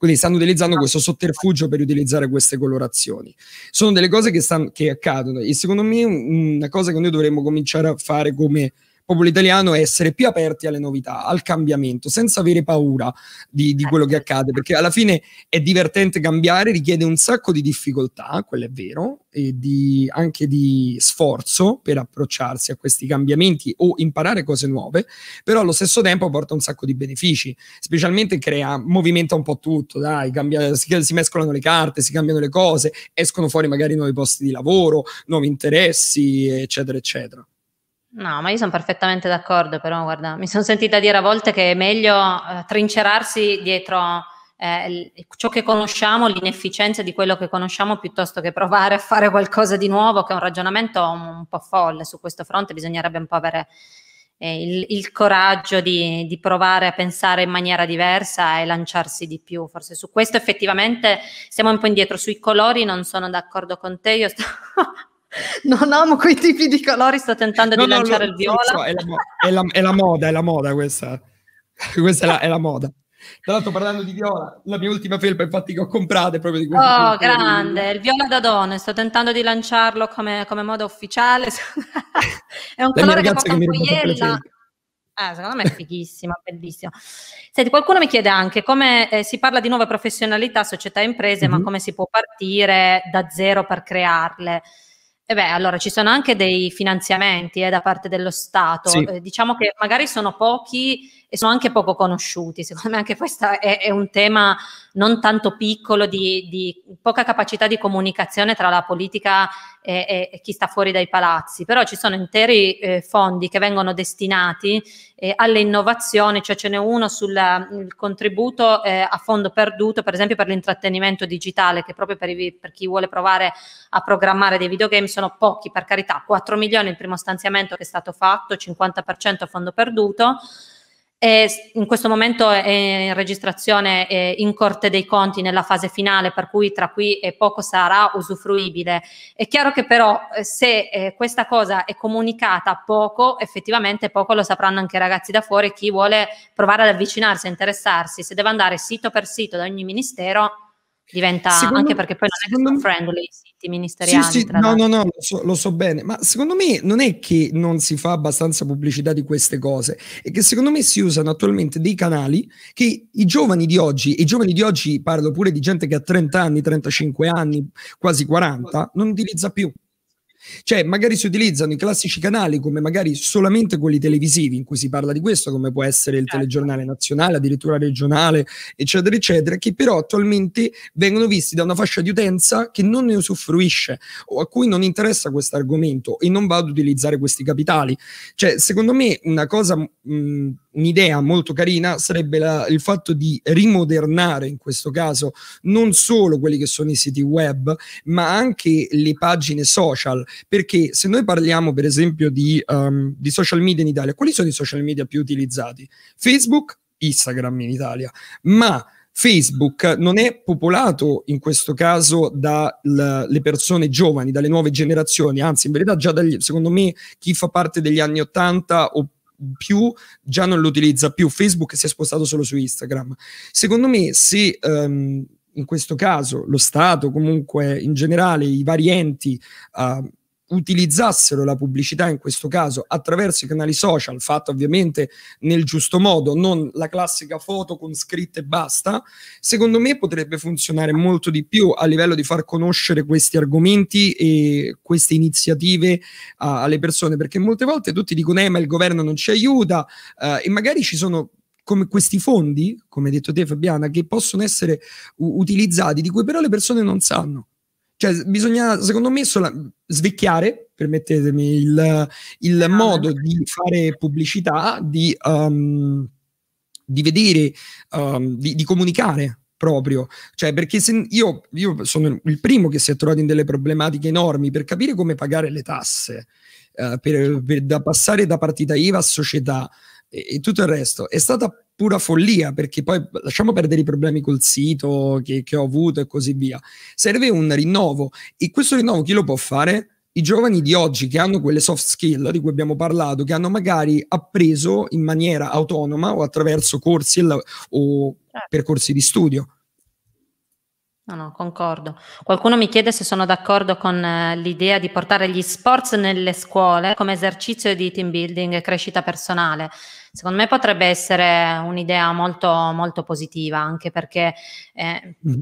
[SPEAKER 1] Quindi stanno utilizzando questo sotterfugio per utilizzare queste colorazioni. Sono delle cose che, stanno, che accadono e secondo me una cosa che noi dovremmo cominciare a fare come popolo italiano è essere più aperti alle novità, al cambiamento, senza avere paura di, di quello che accade, perché alla fine è divertente cambiare, richiede un sacco di difficoltà, quello è vero, e di, anche di sforzo per approcciarsi a questi cambiamenti o imparare cose nuove, però allo stesso tempo porta un sacco di benefici, specialmente crea, movimenta un po' tutto, dai, cambia, si, si mescolano le carte, si cambiano le cose, escono fuori magari nuovi posti di lavoro, nuovi interessi, eccetera, eccetera.
[SPEAKER 2] No, ma io sono perfettamente d'accordo, però guarda, mi sono sentita dire a volte che è meglio eh, trincerarsi dietro eh, ciò che conosciamo, l'inefficienza di quello che conosciamo, piuttosto che provare a fare qualcosa di nuovo, che è un ragionamento un, po' folle su questo fronte, bisognerebbe un po' avere eh, il, il, coraggio di, di, provare a pensare in maniera diversa e lanciarsi di più. Forse su questo effettivamente siamo un po' indietro, sui colori non sono d'accordo con te, io sto Non amo quei tipi di colori, sto tentando di no, lanciare lo, il viola. So, è, la mo-
[SPEAKER 1] è, la, è, la moda, è la moda questa. questa è la, è la moda. Tra l'altro parlando di viola, la mia ultima felpa infatti che ho comprato è proprio di questo. Oh, grande,
[SPEAKER 2] il viola da donne, sto tentando di lanciarlo come, come moda ufficiale. è un colore che porta un po' iella. Eh, secondo me è fighissimo, bellissima. Senti, qualcuno mi chiede anche come eh, si parla di nuove professionalità, società e imprese, mm-hmm. ma mhm. come si può partire da zero per crearle? E beh, allora ci sono anche dei finanziamenti eh, da parte dello Stato, sì. eh, diciamo che magari sono pochi e sono anche poco conosciuti. Secondo me anche questo è, è un tema non tanto piccolo di, di, poca capacità di comunicazione tra la politica e, e, e, chi sta fuori dai palazzi, però ci sono interi eh, fondi che vengono destinati eh, alle innovazioni, cioè ce n'è uno sul contributo eh, a fondo perduto, per esempio per l'intrattenimento digitale, che proprio per, i, per chi vuole provare a programmare dei videogame sono pochi, per carità, 4 milioni il primo stanziamento che è stato fatto, 50% a fondo perduto in questo momento è in registrazione eh, in Corte dei Conti nella fase finale, per cui tra qui e poco sarà usufruibile. È chiaro che però eh, se eh, questa cosa è comunicata poco, effettivamente poco lo sapranno anche i ragazzi da fuori, chi vuole provare ad avvicinarsi, a interessarsi, se deve andare sito per sito da ogni ministero diventa secondo anche perché poi non è più friendly i siti ministeriali. Sì, sì, no,
[SPEAKER 1] no, no, lo so, lo so, bene, ma secondo me non è che non si fa abbastanza pubblicità di queste cose, è che secondo me si usano attualmente dei canali che i giovani di oggi, i giovani di oggi parlo pure di gente che ha 30 anni, 35 anni, quasi 40, non utilizza più. Cioè, magari si utilizzano i classici canali come magari solamente quelli televisivi in cui si parla di questo, come può essere il certo. telegiornale nazionale, addirittura regionale, eccetera, eccetera, che però attualmente vengono visti da una fascia di utenza che non ne usufruisce o a cui non interessa questo argomento e non va ad utilizzare questi capitali. Cioè, secondo me una cosa... Mh, un'idea molto carina sarebbe la, il fatto di rimodernare in questo caso non solo quelli che sono i siti web, ma anche le pagine social. Perché se noi parliamo, per esempio, di, um, di social media in Italia, quali sono i social media più utilizzati? Facebook, Instagram in Italia, ma. Facebook non è popolato in questo caso dalle persone giovani, dalle nuove generazioni, anzi in verità già dagli, secondo me chi fa parte degli anni 80 o più già non lo utilizza più, Facebook si è spostato solo su Instagram. Secondo me se um, in questo caso lo Stato, comunque in generale i vari enti, uh, utilizzassero la pubblicità in questo caso attraverso i canali social, fatta ovviamente nel giusto modo, non la classica foto con scritte e basta, secondo me potrebbe funzionare molto di più a livello di far conoscere questi argomenti e queste iniziative a, alle persone, perché molte volte tutti dicono eh ma il governo non ci aiuta eh, e magari ci sono come questi fondi, come hai detto te Fabiana, che possono essere u- utilizzati, di cui però le persone non sanno. Cioè, bisogna, secondo me, sola- svecchiare, permettetemi, il, il ah, modo di fare pubblicità, di, um, di vedere, um, di, di comunicare proprio. Cioè, perché se io, io, sono il primo che si è trovato in delle problematiche enormi per capire come pagare le tasse, eh, per, per da passare da partita IVA a società e, e tutto il resto. È stata pura follia, perché poi lasciamo perdere i problemi col sito che, che ho avuto e così via. Serve un rinnovo e questo rinnovo chi lo può fare? i giovani di oggi che hanno quelle soft skill di cui abbiamo parlato, che hanno magari appreso in maniera autonoma o attraverso corsi o certo. percorsi di studio.
[SPEAKER 2] No, no, concordo. Qualcuno mi chiede se sono d'accordo con eh, l'idea di portare gli sports nelle scuole come esercizio di team building e crescita personale secondo me potrebbe essere un'idea molto, molto positiva, anche perché eh, mm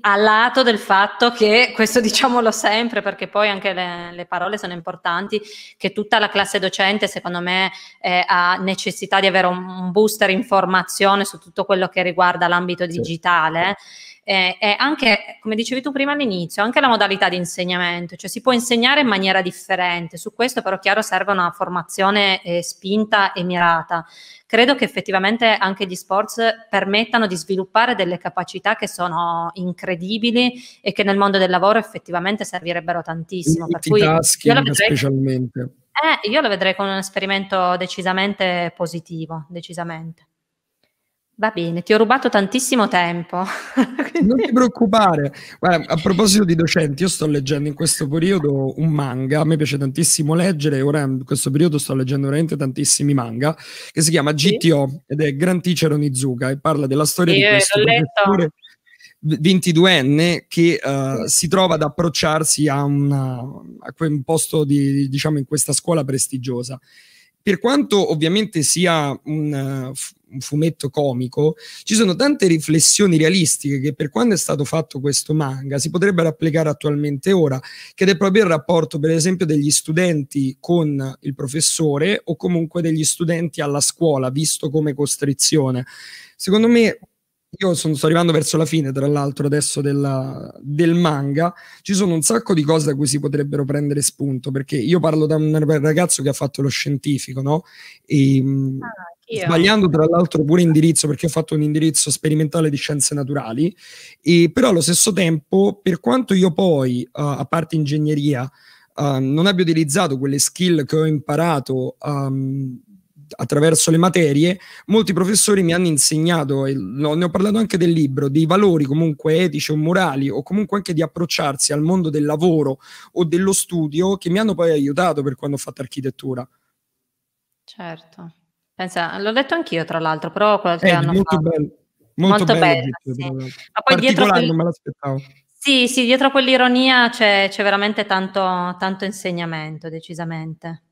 [SPEAKER 2] a lato del fatto che, questo diciamolo sempre perché poi anche le, le parole sono importanti, che tutta la classe docente secondo me eh, ha necessità di avere un, un booster informazione su tutto quello che riguarda l'ambito digitale. Sì eh, è anche, come dicevi tu prima all'inizio, anche la modalità di insegnamento, cioè si può insegnare in maniera differente, su questo però chiaro serve una formazione eh, spinta e mirata. Credo che effettivamente anche gli sports permettano di sviluppare delle capacità che sono incredibili e che nel mondo del lavoro effettivamente servirebbero tantissimo. Per cui io la vedrei,
[SPEAKER 1] specialmente.
[SPEAKER 2] Eh, io la vedrei come un esperimento decisamente positivo, decisamente. Va bene, ti ho rubato tantissimo tempo.
[SPEAKER 1] non ti preoccupare. Guarda, a proposito di docenti, io sto leggendo in questo periodo un manga, a me piace tantissimo leggere, ora in questo periodo sto leggendo veramente tantissimi manga, che si chiama sì? GTO ed è Gran Teacher Onizuka e parla della storia sì, di questo professore 22enne che uh, sì. si trova ad approcciarsi a, una, a un posto di, diciamo, in questa scuola prestigiosa per quanto ovviamente sia un, un fumetto comico, ci sono tante riflessioni realistiche che per quando è stato fatto questo manga si potrebbero applicare attualmente ora, che è proprio il rapporto per esempio degli studenti con il professore o comunque degli studenti alla scuola, visto come costrizione. Secondo me io sono, sto arrivando verso la fine, tra l'altro, adesso della, del manga. Ci sono un sacco di cose da cui si potrebbero prendere spunto, perché io parlo da un ragazzo che ha fatto lo scientifico, no? E, mm, ah, sbagliando tra l'altro pure indirizzo perché ho fatto un indirizzo sperimentale di scienze naturali e però allo stesso tempo per quanto io poi uh, a parte ingegneria uh, non abbia utilizzato quelle skill che ho imparato um, attraverso le materie, molti professori mi hanno insegnato, e ne ho parlato anche del libro, dei valori comunque etici o morali o comunque anche di approcciarsi al mondo del lavoro o dello studio che mi hanno poi aiutato per quando ho fatto architettura.
[SPEAKER 2] Certo, Pensa, l'ho detto anch'io tra l'altro, però qualche eh, anno molto fa. Bello.
[SPEAKER 1] Molto, molto bello. bello sì. Ma poi dietro... Quel... Non me l'aspettavo.
[SPEAKER 2] Sì, sì, dietro quell'ironia c'è, c'è veramente tanto, tanto insegnamento, decisamente.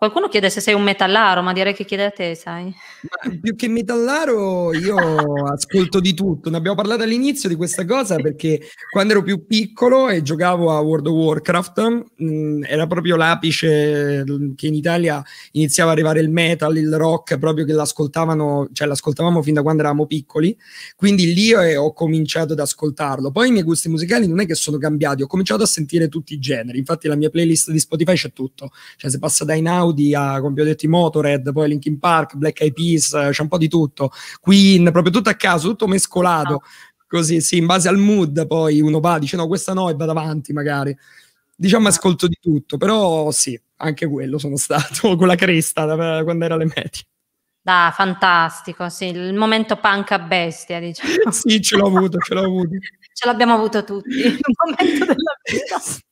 [SPEAKER 2] Qualcuno chiede se sei un metallaro, ma direi che chiede a te, sai.
[SPEAKER 1] Ma più che metallaro, io ascolto di tutto. Ne abbiamo parlato all'inizio di questa cosa perché quando ero più piccolo e giocavo a World of Warcraft, mh, mm, era proprio l'apice mm, che in Italia iniziava a arrivare il metal, il rock, proprio che l'ascoltavano, cioè l'ascoltavamo fin da quando eravamo piccoli. Quindi lì eh, ho cominciato ad ascoltarlo. Poi i miei gusti musicali non è che sono cambiati, ho cominciato a sentire tutti i generi. Infatti la mia playlist di Spotify c'è tutto. Cioè se passa da in out Audi a, come vi ho detto, i Motorhead, poi Linkin Park, Black Eyed Peas, eh, c'è un po' di tutto. Queen, proprio tutto a caso, tutto mescolato. Ah. Così, sì, in base al mood poi uno va, dice no, questa no e vado avanti magari. Diciamo ah. ascolto di tutto, però sì, anche quello sono stato, con la cresta da, eh, quando era alle medie.
[SPEAKER 2] Da, fantastico, sì, il momento punk a bestia, diciamo.
[SPEAKER 1] sì, ce l'ho avuto, ce l'ho avuto.
[SPEAKER 2] ce l'abbiamo avuto tutti, il momento della vita.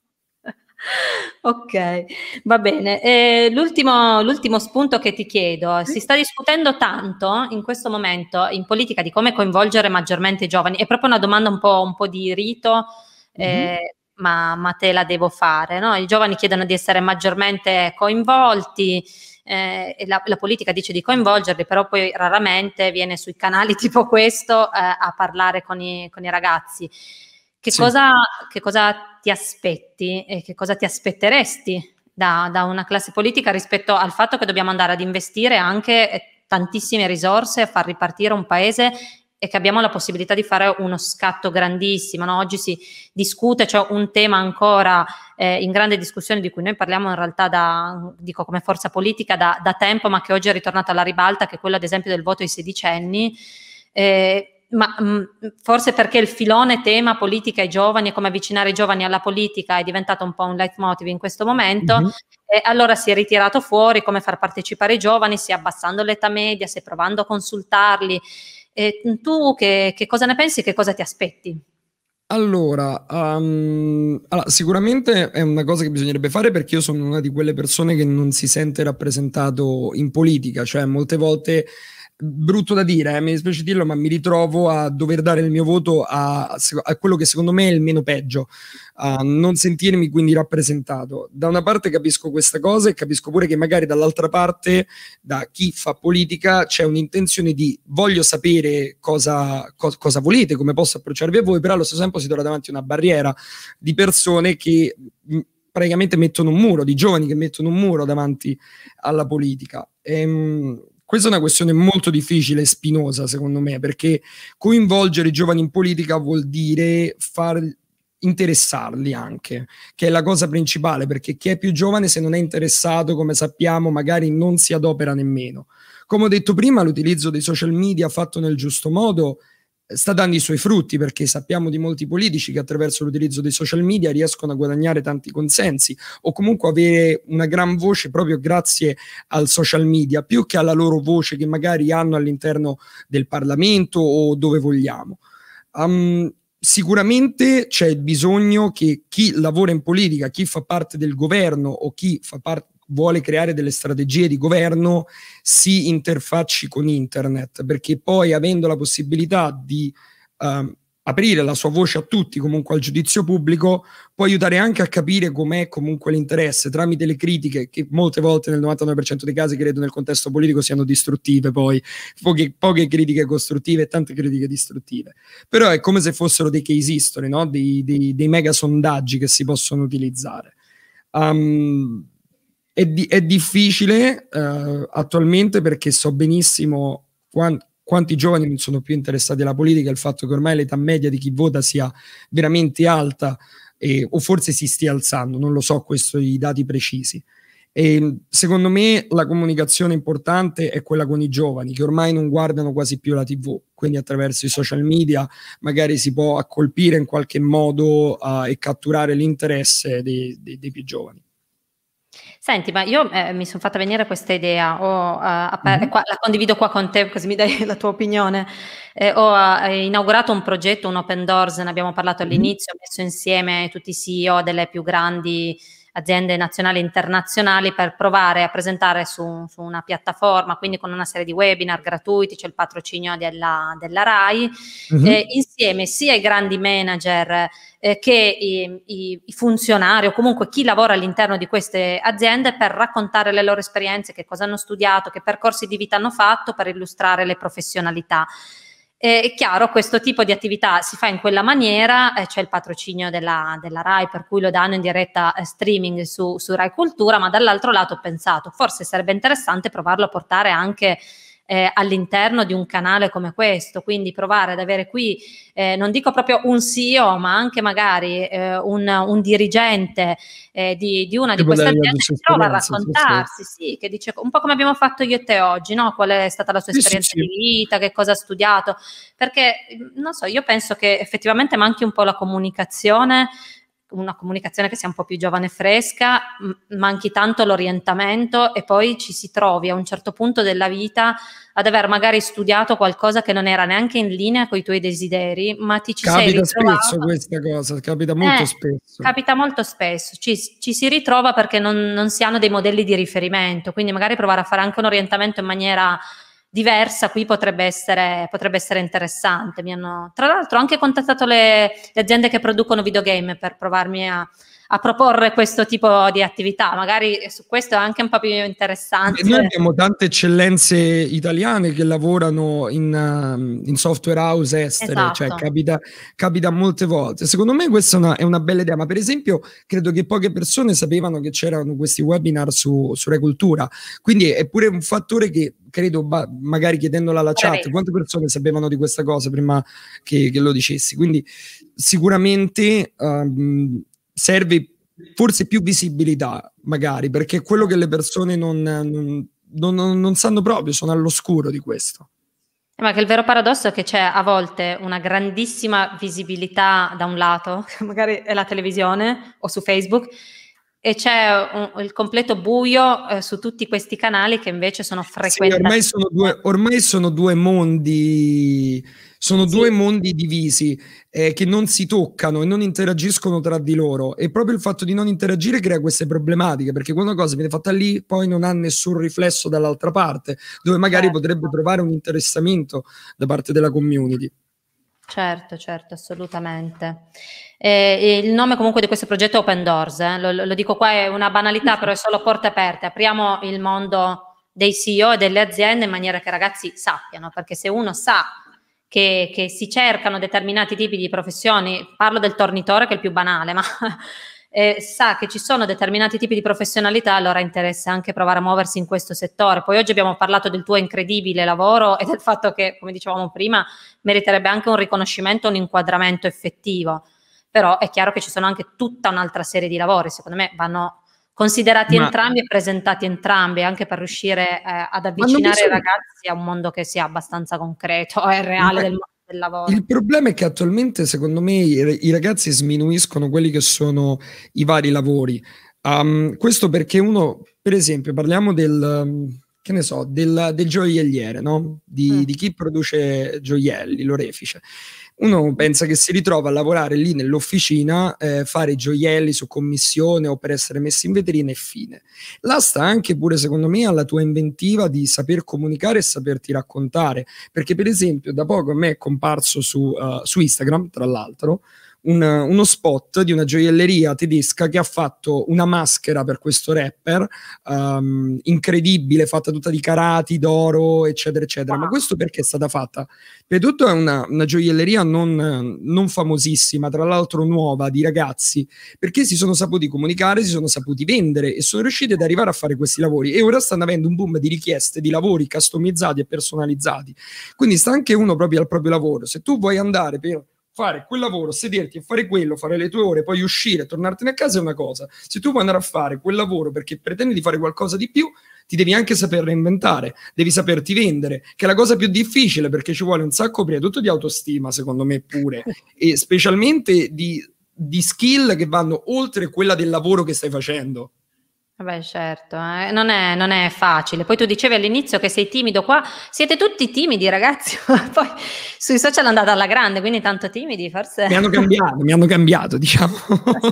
[SPEAKER 2] Ok, va bene. Eh, l'ultimo, l'ultimo, spunto che ti chiedo, si sta discutendo tanto in questo momento in politica di come coinvolgere maggiormente i giovani, è proprio una domanda un po', un po di rito, eh, mm-hmm. ma, ma, te la devo fare, no? I giovani chiedono di essere maggiormente coinvolti, eh, la, la, politica dice di coinvolgerli, però poi raramente viene sui canali tipo questo eh, a parlare con i, con i ragazzi. Che, sì. cosa, che cosa ti aspetti e che cosa ti aspetteresti da, da, una classe politica rispetto al fatto che dobbiamo andare ad investire anche eh, tantissime risorse a far ripartire un paese e che abbiamo la possibilità di fare uno scatto grandissimo. No? Oggi si discute, c'è cioè un tema ancora eh, in grande discussione di cui noi parliamo in realtà da, dico, come forza politica da, da, tempo, ma che oggi è ritornato alla ribalta, che è quello ad esempio del voto ai sedicenni. Eh, ma mh, mm, forse perché il filone tema politica e giovani e come avvicinare i giovani alla politica è diventato un po' un leitmotiv in questo momento, mm-hmm. e allora si è ritirato fuori come far partecipare i giovani, sia abbassando l'età media, sia provando a consultarli. E mm, tu che, che cosa ne pensi? e Che cosa ti aspetti?
[SPEAKER 1] Allora, um, allora, sicuramente è una cosa che bisognerebbe fare perché io sono una di quelle persone che non si sente rappresentato in politica, cioè molte volte brutto da dire, eh, mi dispiace dirlo, ma mi ritrovo a dover dare il mio voto a, a quello che secondo me è il meno peggio, a non sentirmi quindi rappresentato. Da una parte capisco questa cosa e capisco pure che magari dall'altra parte, da chi fa politica, c'è un'intenzione di voglio sapere cosa, co- cosa volete, come posso approcciarvi a voi, però allo stesso tempo si trova davanti a una barriera di persone che praticamente mettono un muro, di giovani che mettono un muro davanti alla politica. Ehm, questa è una questione molto difficile e spinosa, secondo me, perché coinvolgere i giovani in politica vuol dire far interessarli anche, che è la cosa principale, perché chi è più giovane se non è interessato, come sappiamo, magari non si adopera nemmeno. Come ho detto prima, l'utilizzo dei social media fatto nel giusto modo sta dando i suoi frutti perché sappiamo di molti politici che attraverso l'utilizzo dei social media riescono a guadagnare tanti consensi o comunque avere una gran voce proprio grazie al social media più che alla loro voce che magari hanno all'interno del Parlamento o dove vogliamo. Um, sicuramente c'è bisogno che chi lavora in politica, chi fa parte del governo o chi fa parte vuole creare delle strategie di governo si interfacci con internet, perché poi avendo la possibilità di eh, aprire la sua voce a tutti, comunque al giudizio pubblico, può aiutare anche a capire com'è comunque l'interesse tramite le critiche che molte volte nel 99% dei casi credo nel contesto politico siano distruttive poi, poche, poche critiche costruttive e tante critiche distruttive. Però è come se fossero dei case history, no? dei, dei, dei mega sondaggi che si possono utilizzare. Um, è, di, è difficile uh, attualmente perché so benissimo quanti, quanti giovani non sono più interessati alla politica, il fatto che ormai l'età media di chi vota sia veramente alta eh, o forse si stia alzando, non lo so, questi sono i dati precisi. E, secondo me la comunicazione importante è quella con i giovani che ormai non guardano quasi più la TV, quindi attraverso i social media magari si può accolpire in qualche modo uh, e catturare l'interesse dei, dei, dei più giovani.
[SPEAKER 2] Senti, ma io eh, mi sono fatta venire questa idea, ho, eh, aper- mm-hmm. qua, la condivido qua con te così mi dai la tua opinione. Eh, ho eh, inaugurato un progetto, un Open Doors, ne abbiamo parlato mm-hmm. all'inizio, mm-hmm. ho messo insieme tutti i CEO delle più grandi aziende nazionali e internazionali per provare a presentare su, su, una piattaforma, quindi con una serie di webinar gratuiti, c'è il patrocinio della, della RAI, uh-huh. eh, insieme sia ai grandi manager eh, che i, i, i, funzionari o comunque chi lavora all'interno di queste aziende per raccontare le loro esperienze, che cosa hanno studiato, che percorsi di vita hanno fatto per illustrare le professionalità. Eh, è chiaro, questo tipo di attività si fa in quella maniera, eh, c'è il patrocinio della, della, RAI per cui lo danno in diretta eh, streaming su, su RAI Cultura, ma dall'altro lato ho pensato, forse sarebbe interessante provarlo a portare anche eh, all'interno di un canale come questo. Quindi provare ad avere qui, eh, non dico proprio un CEO, ma anche magari eh, un, un, dirigente eh, di, di, una che di queste aziende che prova a raccontarsi, sì, sì. sì, che dice un po' come abbiamo fatto io e te oggi, no? qual è stata la sua esperienza di vita, che cosa ha studiato, perché non so, io penso che effettivamente manchi un po' la comunicazione una comunicazione che sia un po' più giovane e fresca, manchi tanto l'orientamento e poi ci si trovi a un certo punto della vita ad aver magari studiato qualcosa che non era neanche in linea con i tuoi desideri, ma ti ci capita sei ritrovato. spesso
[SPEAKER 1] questa cosa, capita molto eh, spesso.
[SPEAKER 2] Capita molto spesso, ci, ci si ritrova perché non, non, si hanno dei modelli di riferimento, quindi magari provare a fare anche un orientamento in maniera diversa qui potrebbe essere, potrebbe essere interessante. Hanno, tra l'altro ho anche contattato le, le, aziende che producono videogame per provarmi a, a proporre questo tipo di attività. Magari su questo è anche un po' più interessante. E noi abbiamo
[SPEAKER 1] tante eccellenze italiane che lavorano in, ehm, in software house estere, cioè esatto. cioè capita, capita, molte volte. Secondo me questa è una, è una, bella idea, ma per esempio credo che poche persone sapevano che c'erano questi webinar su, su Recultura, quindi è pure un fattore che credo ba- magari chiedendola alla chat quante persone sapevano di questa cosa prima che, che lo dicessi quindi sicuramente um, serve forse più visibilità, magari, perché è quello che le persone non, non, non, non sanno proprio, sono all'oscuro di questo.
[SPEAKER 2] Ma che il vero paradosso è che c'è a volte una grandissima visibilità da un lato, magari è la televisione o su Facebook, e c'è un, il completo buio eh, su tutti questi canali che invece sono frequenti. Sì,
[SPEAKER 1] ormai, ormai sono due mondi sono sì. due mondi divisi eh, che non si toccano e non interagiscono tra di loro e proprio il fatto di non interagire crea queste problematiche perché quando una cosa viene fatta lì poi non ha nessun riflesso dall'altra parte dove magari certo. potrebbe trovare un interessamento da parte della community.
[SPEAKER 2] Certo, certo, assolutamente. Eh, il nome comunque di questo progetto è Open Doors, eh. lo, lo, dico qua è una banalità, però è solo porte aperte. Apriamo il mondo dei CEO e delle aziende in maniera che i ragazzi sappiano, perché se uno sa che, che, si cercano determinati tipi di professioni, parlo del tornitore che è il più banale, ma eh, sa che ci sono determinati tipi di professionalità, allora interessa anche provare a muoversi in questo settore. Poi oggi abbiamo parlato del tuo incredibile lavoro e del fatto che, come dicevamo prima, meriterebbe anche un riconoscimento, un inquadramento effettivo. Però è chiaro che ci sono anche tutta un'altra serie di lavori, secondo me vanno considerati Ma... entrambi e presentati entrambi, anche per riuscire eh, ad avvicinare i ragazzi a un mondo che sia abbastanza concreto e reale Ma... del mondo del lavoro. Il
[SPEAKER 1] problema è che attualmente, secondo me, i, i ragazzi sminuiscono quelli che sono i vari lavori. Um, questo perché uno, per esempio, parliamo del ehm, che ne so, del, del gioielliere, no? di, mm. di, chi produce gioielli, l'orefice uno mm. pensa che si ritrova a lavorare lì nell'officina, eh, fare gioielli su commissione o per essere messi in vetrina e fine. Là sta anche pure, secondo me, alla tua inventiva di saper comunicare e saperti raccontare. Perché, per esempio, da poco a me è comparso su, uh, su Instagram, tra l'altro, una, uno spot di una gioielleria tedesca che ha fatto una maschera per questo rapper um, incredibile, fatta tutta di carati, d'oro, eccetera, eccetera. Ma questo perché è stata fatta? Prima di tutto è una, una gioielleria non, non, famosissima, tra l'altro nuova, di ragazzi, perché si sono saputi comunicare, si sono saputi vendere e sono riusciti ad arrivare a fare questi lavori. E ora stanno avendo un boom di richieste di lavori customizzati e personalizzati. Quindi sta anche uno proprio al proprio lavoro. Se tu vuoi andare per fare quel lavoro, sederti e fare quello, fare le tue ore, poi uscire, tornartene a casa è una cosa. Se tu vuoi andare a fare quel lavoro perché pretendi di fare qualcosa di più, ti devi anche saper reinventare, devi saperti vendere, che è la cosa più difficile perché ci vuole un sacco prima tutto di autostima, secondo me pure, e specialmente di, di skill che vanno oltre quella del lavoro che stai facendo
[SPEAKER 2] eh beh, certo, eh. non, è, non, è, facile. Poi tu dicevi all'inizio che sei timido qua, siete tutti timidi ragazzi, poi sui social è andata alla grande, quindi tanto timidi forse. Mi hanno cambiato,
[SPEAKER 1] mi hanno cambiato diciamo.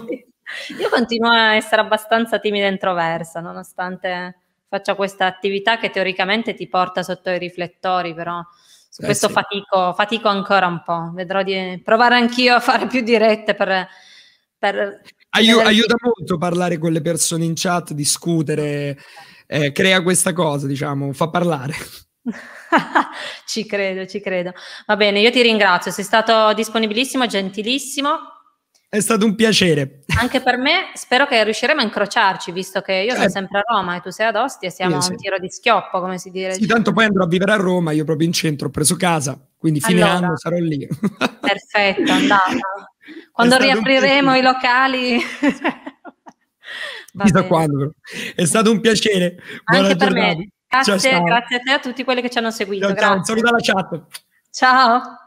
[SPEAKER 2] Io continuo a essere abbastanza timida e introversa, nonostante faccia questa attività che teoricamente ti porta sotto i riflettori, però su eh questo sì. fatico, fatico ancora un po'. Vedrò di provare anch'io a fare più dirette per, per
[SPEAKER 1] Aiu- cioè, aiuta molto parlare con le persone in chat, discutere, eh, crea questa cosa, diciamo, fa parlare.
[SPEAKER 2] ci credo, ci credo. Va bene, io ti ringrazio, sei stato disponibilissimo, gentilissimo.
[SPEAKER 1] È stato un piacere.
[SPEAKER 2] Anche per me, spero che riusciremo a incrociarci, visto che io certo. sono eh. sempre a Roma e tu sei ad Ostia, siamo sì, a un tiro di schioppo, come si dice. Sì,
[SPEAKER 1] tanto poi andrò a vivere a Roma, io proprio in centro ho preso casa, quindi fine allora, anno sarò lì.
[SPEAKER 2] Perfetto, andata. Quando riapriremo i locali.
[SPEAKER 1] Chissà quando. È stato un piacere. Buona Anche giornata. Grazie, ciao, grazie
[SPEAKER 2] a te e a tutti quelli che ci hanno seguito. Ciao, ciao.
[SPEAKER 1] Saluta la chat.
[SPEAKER 2] Ciao.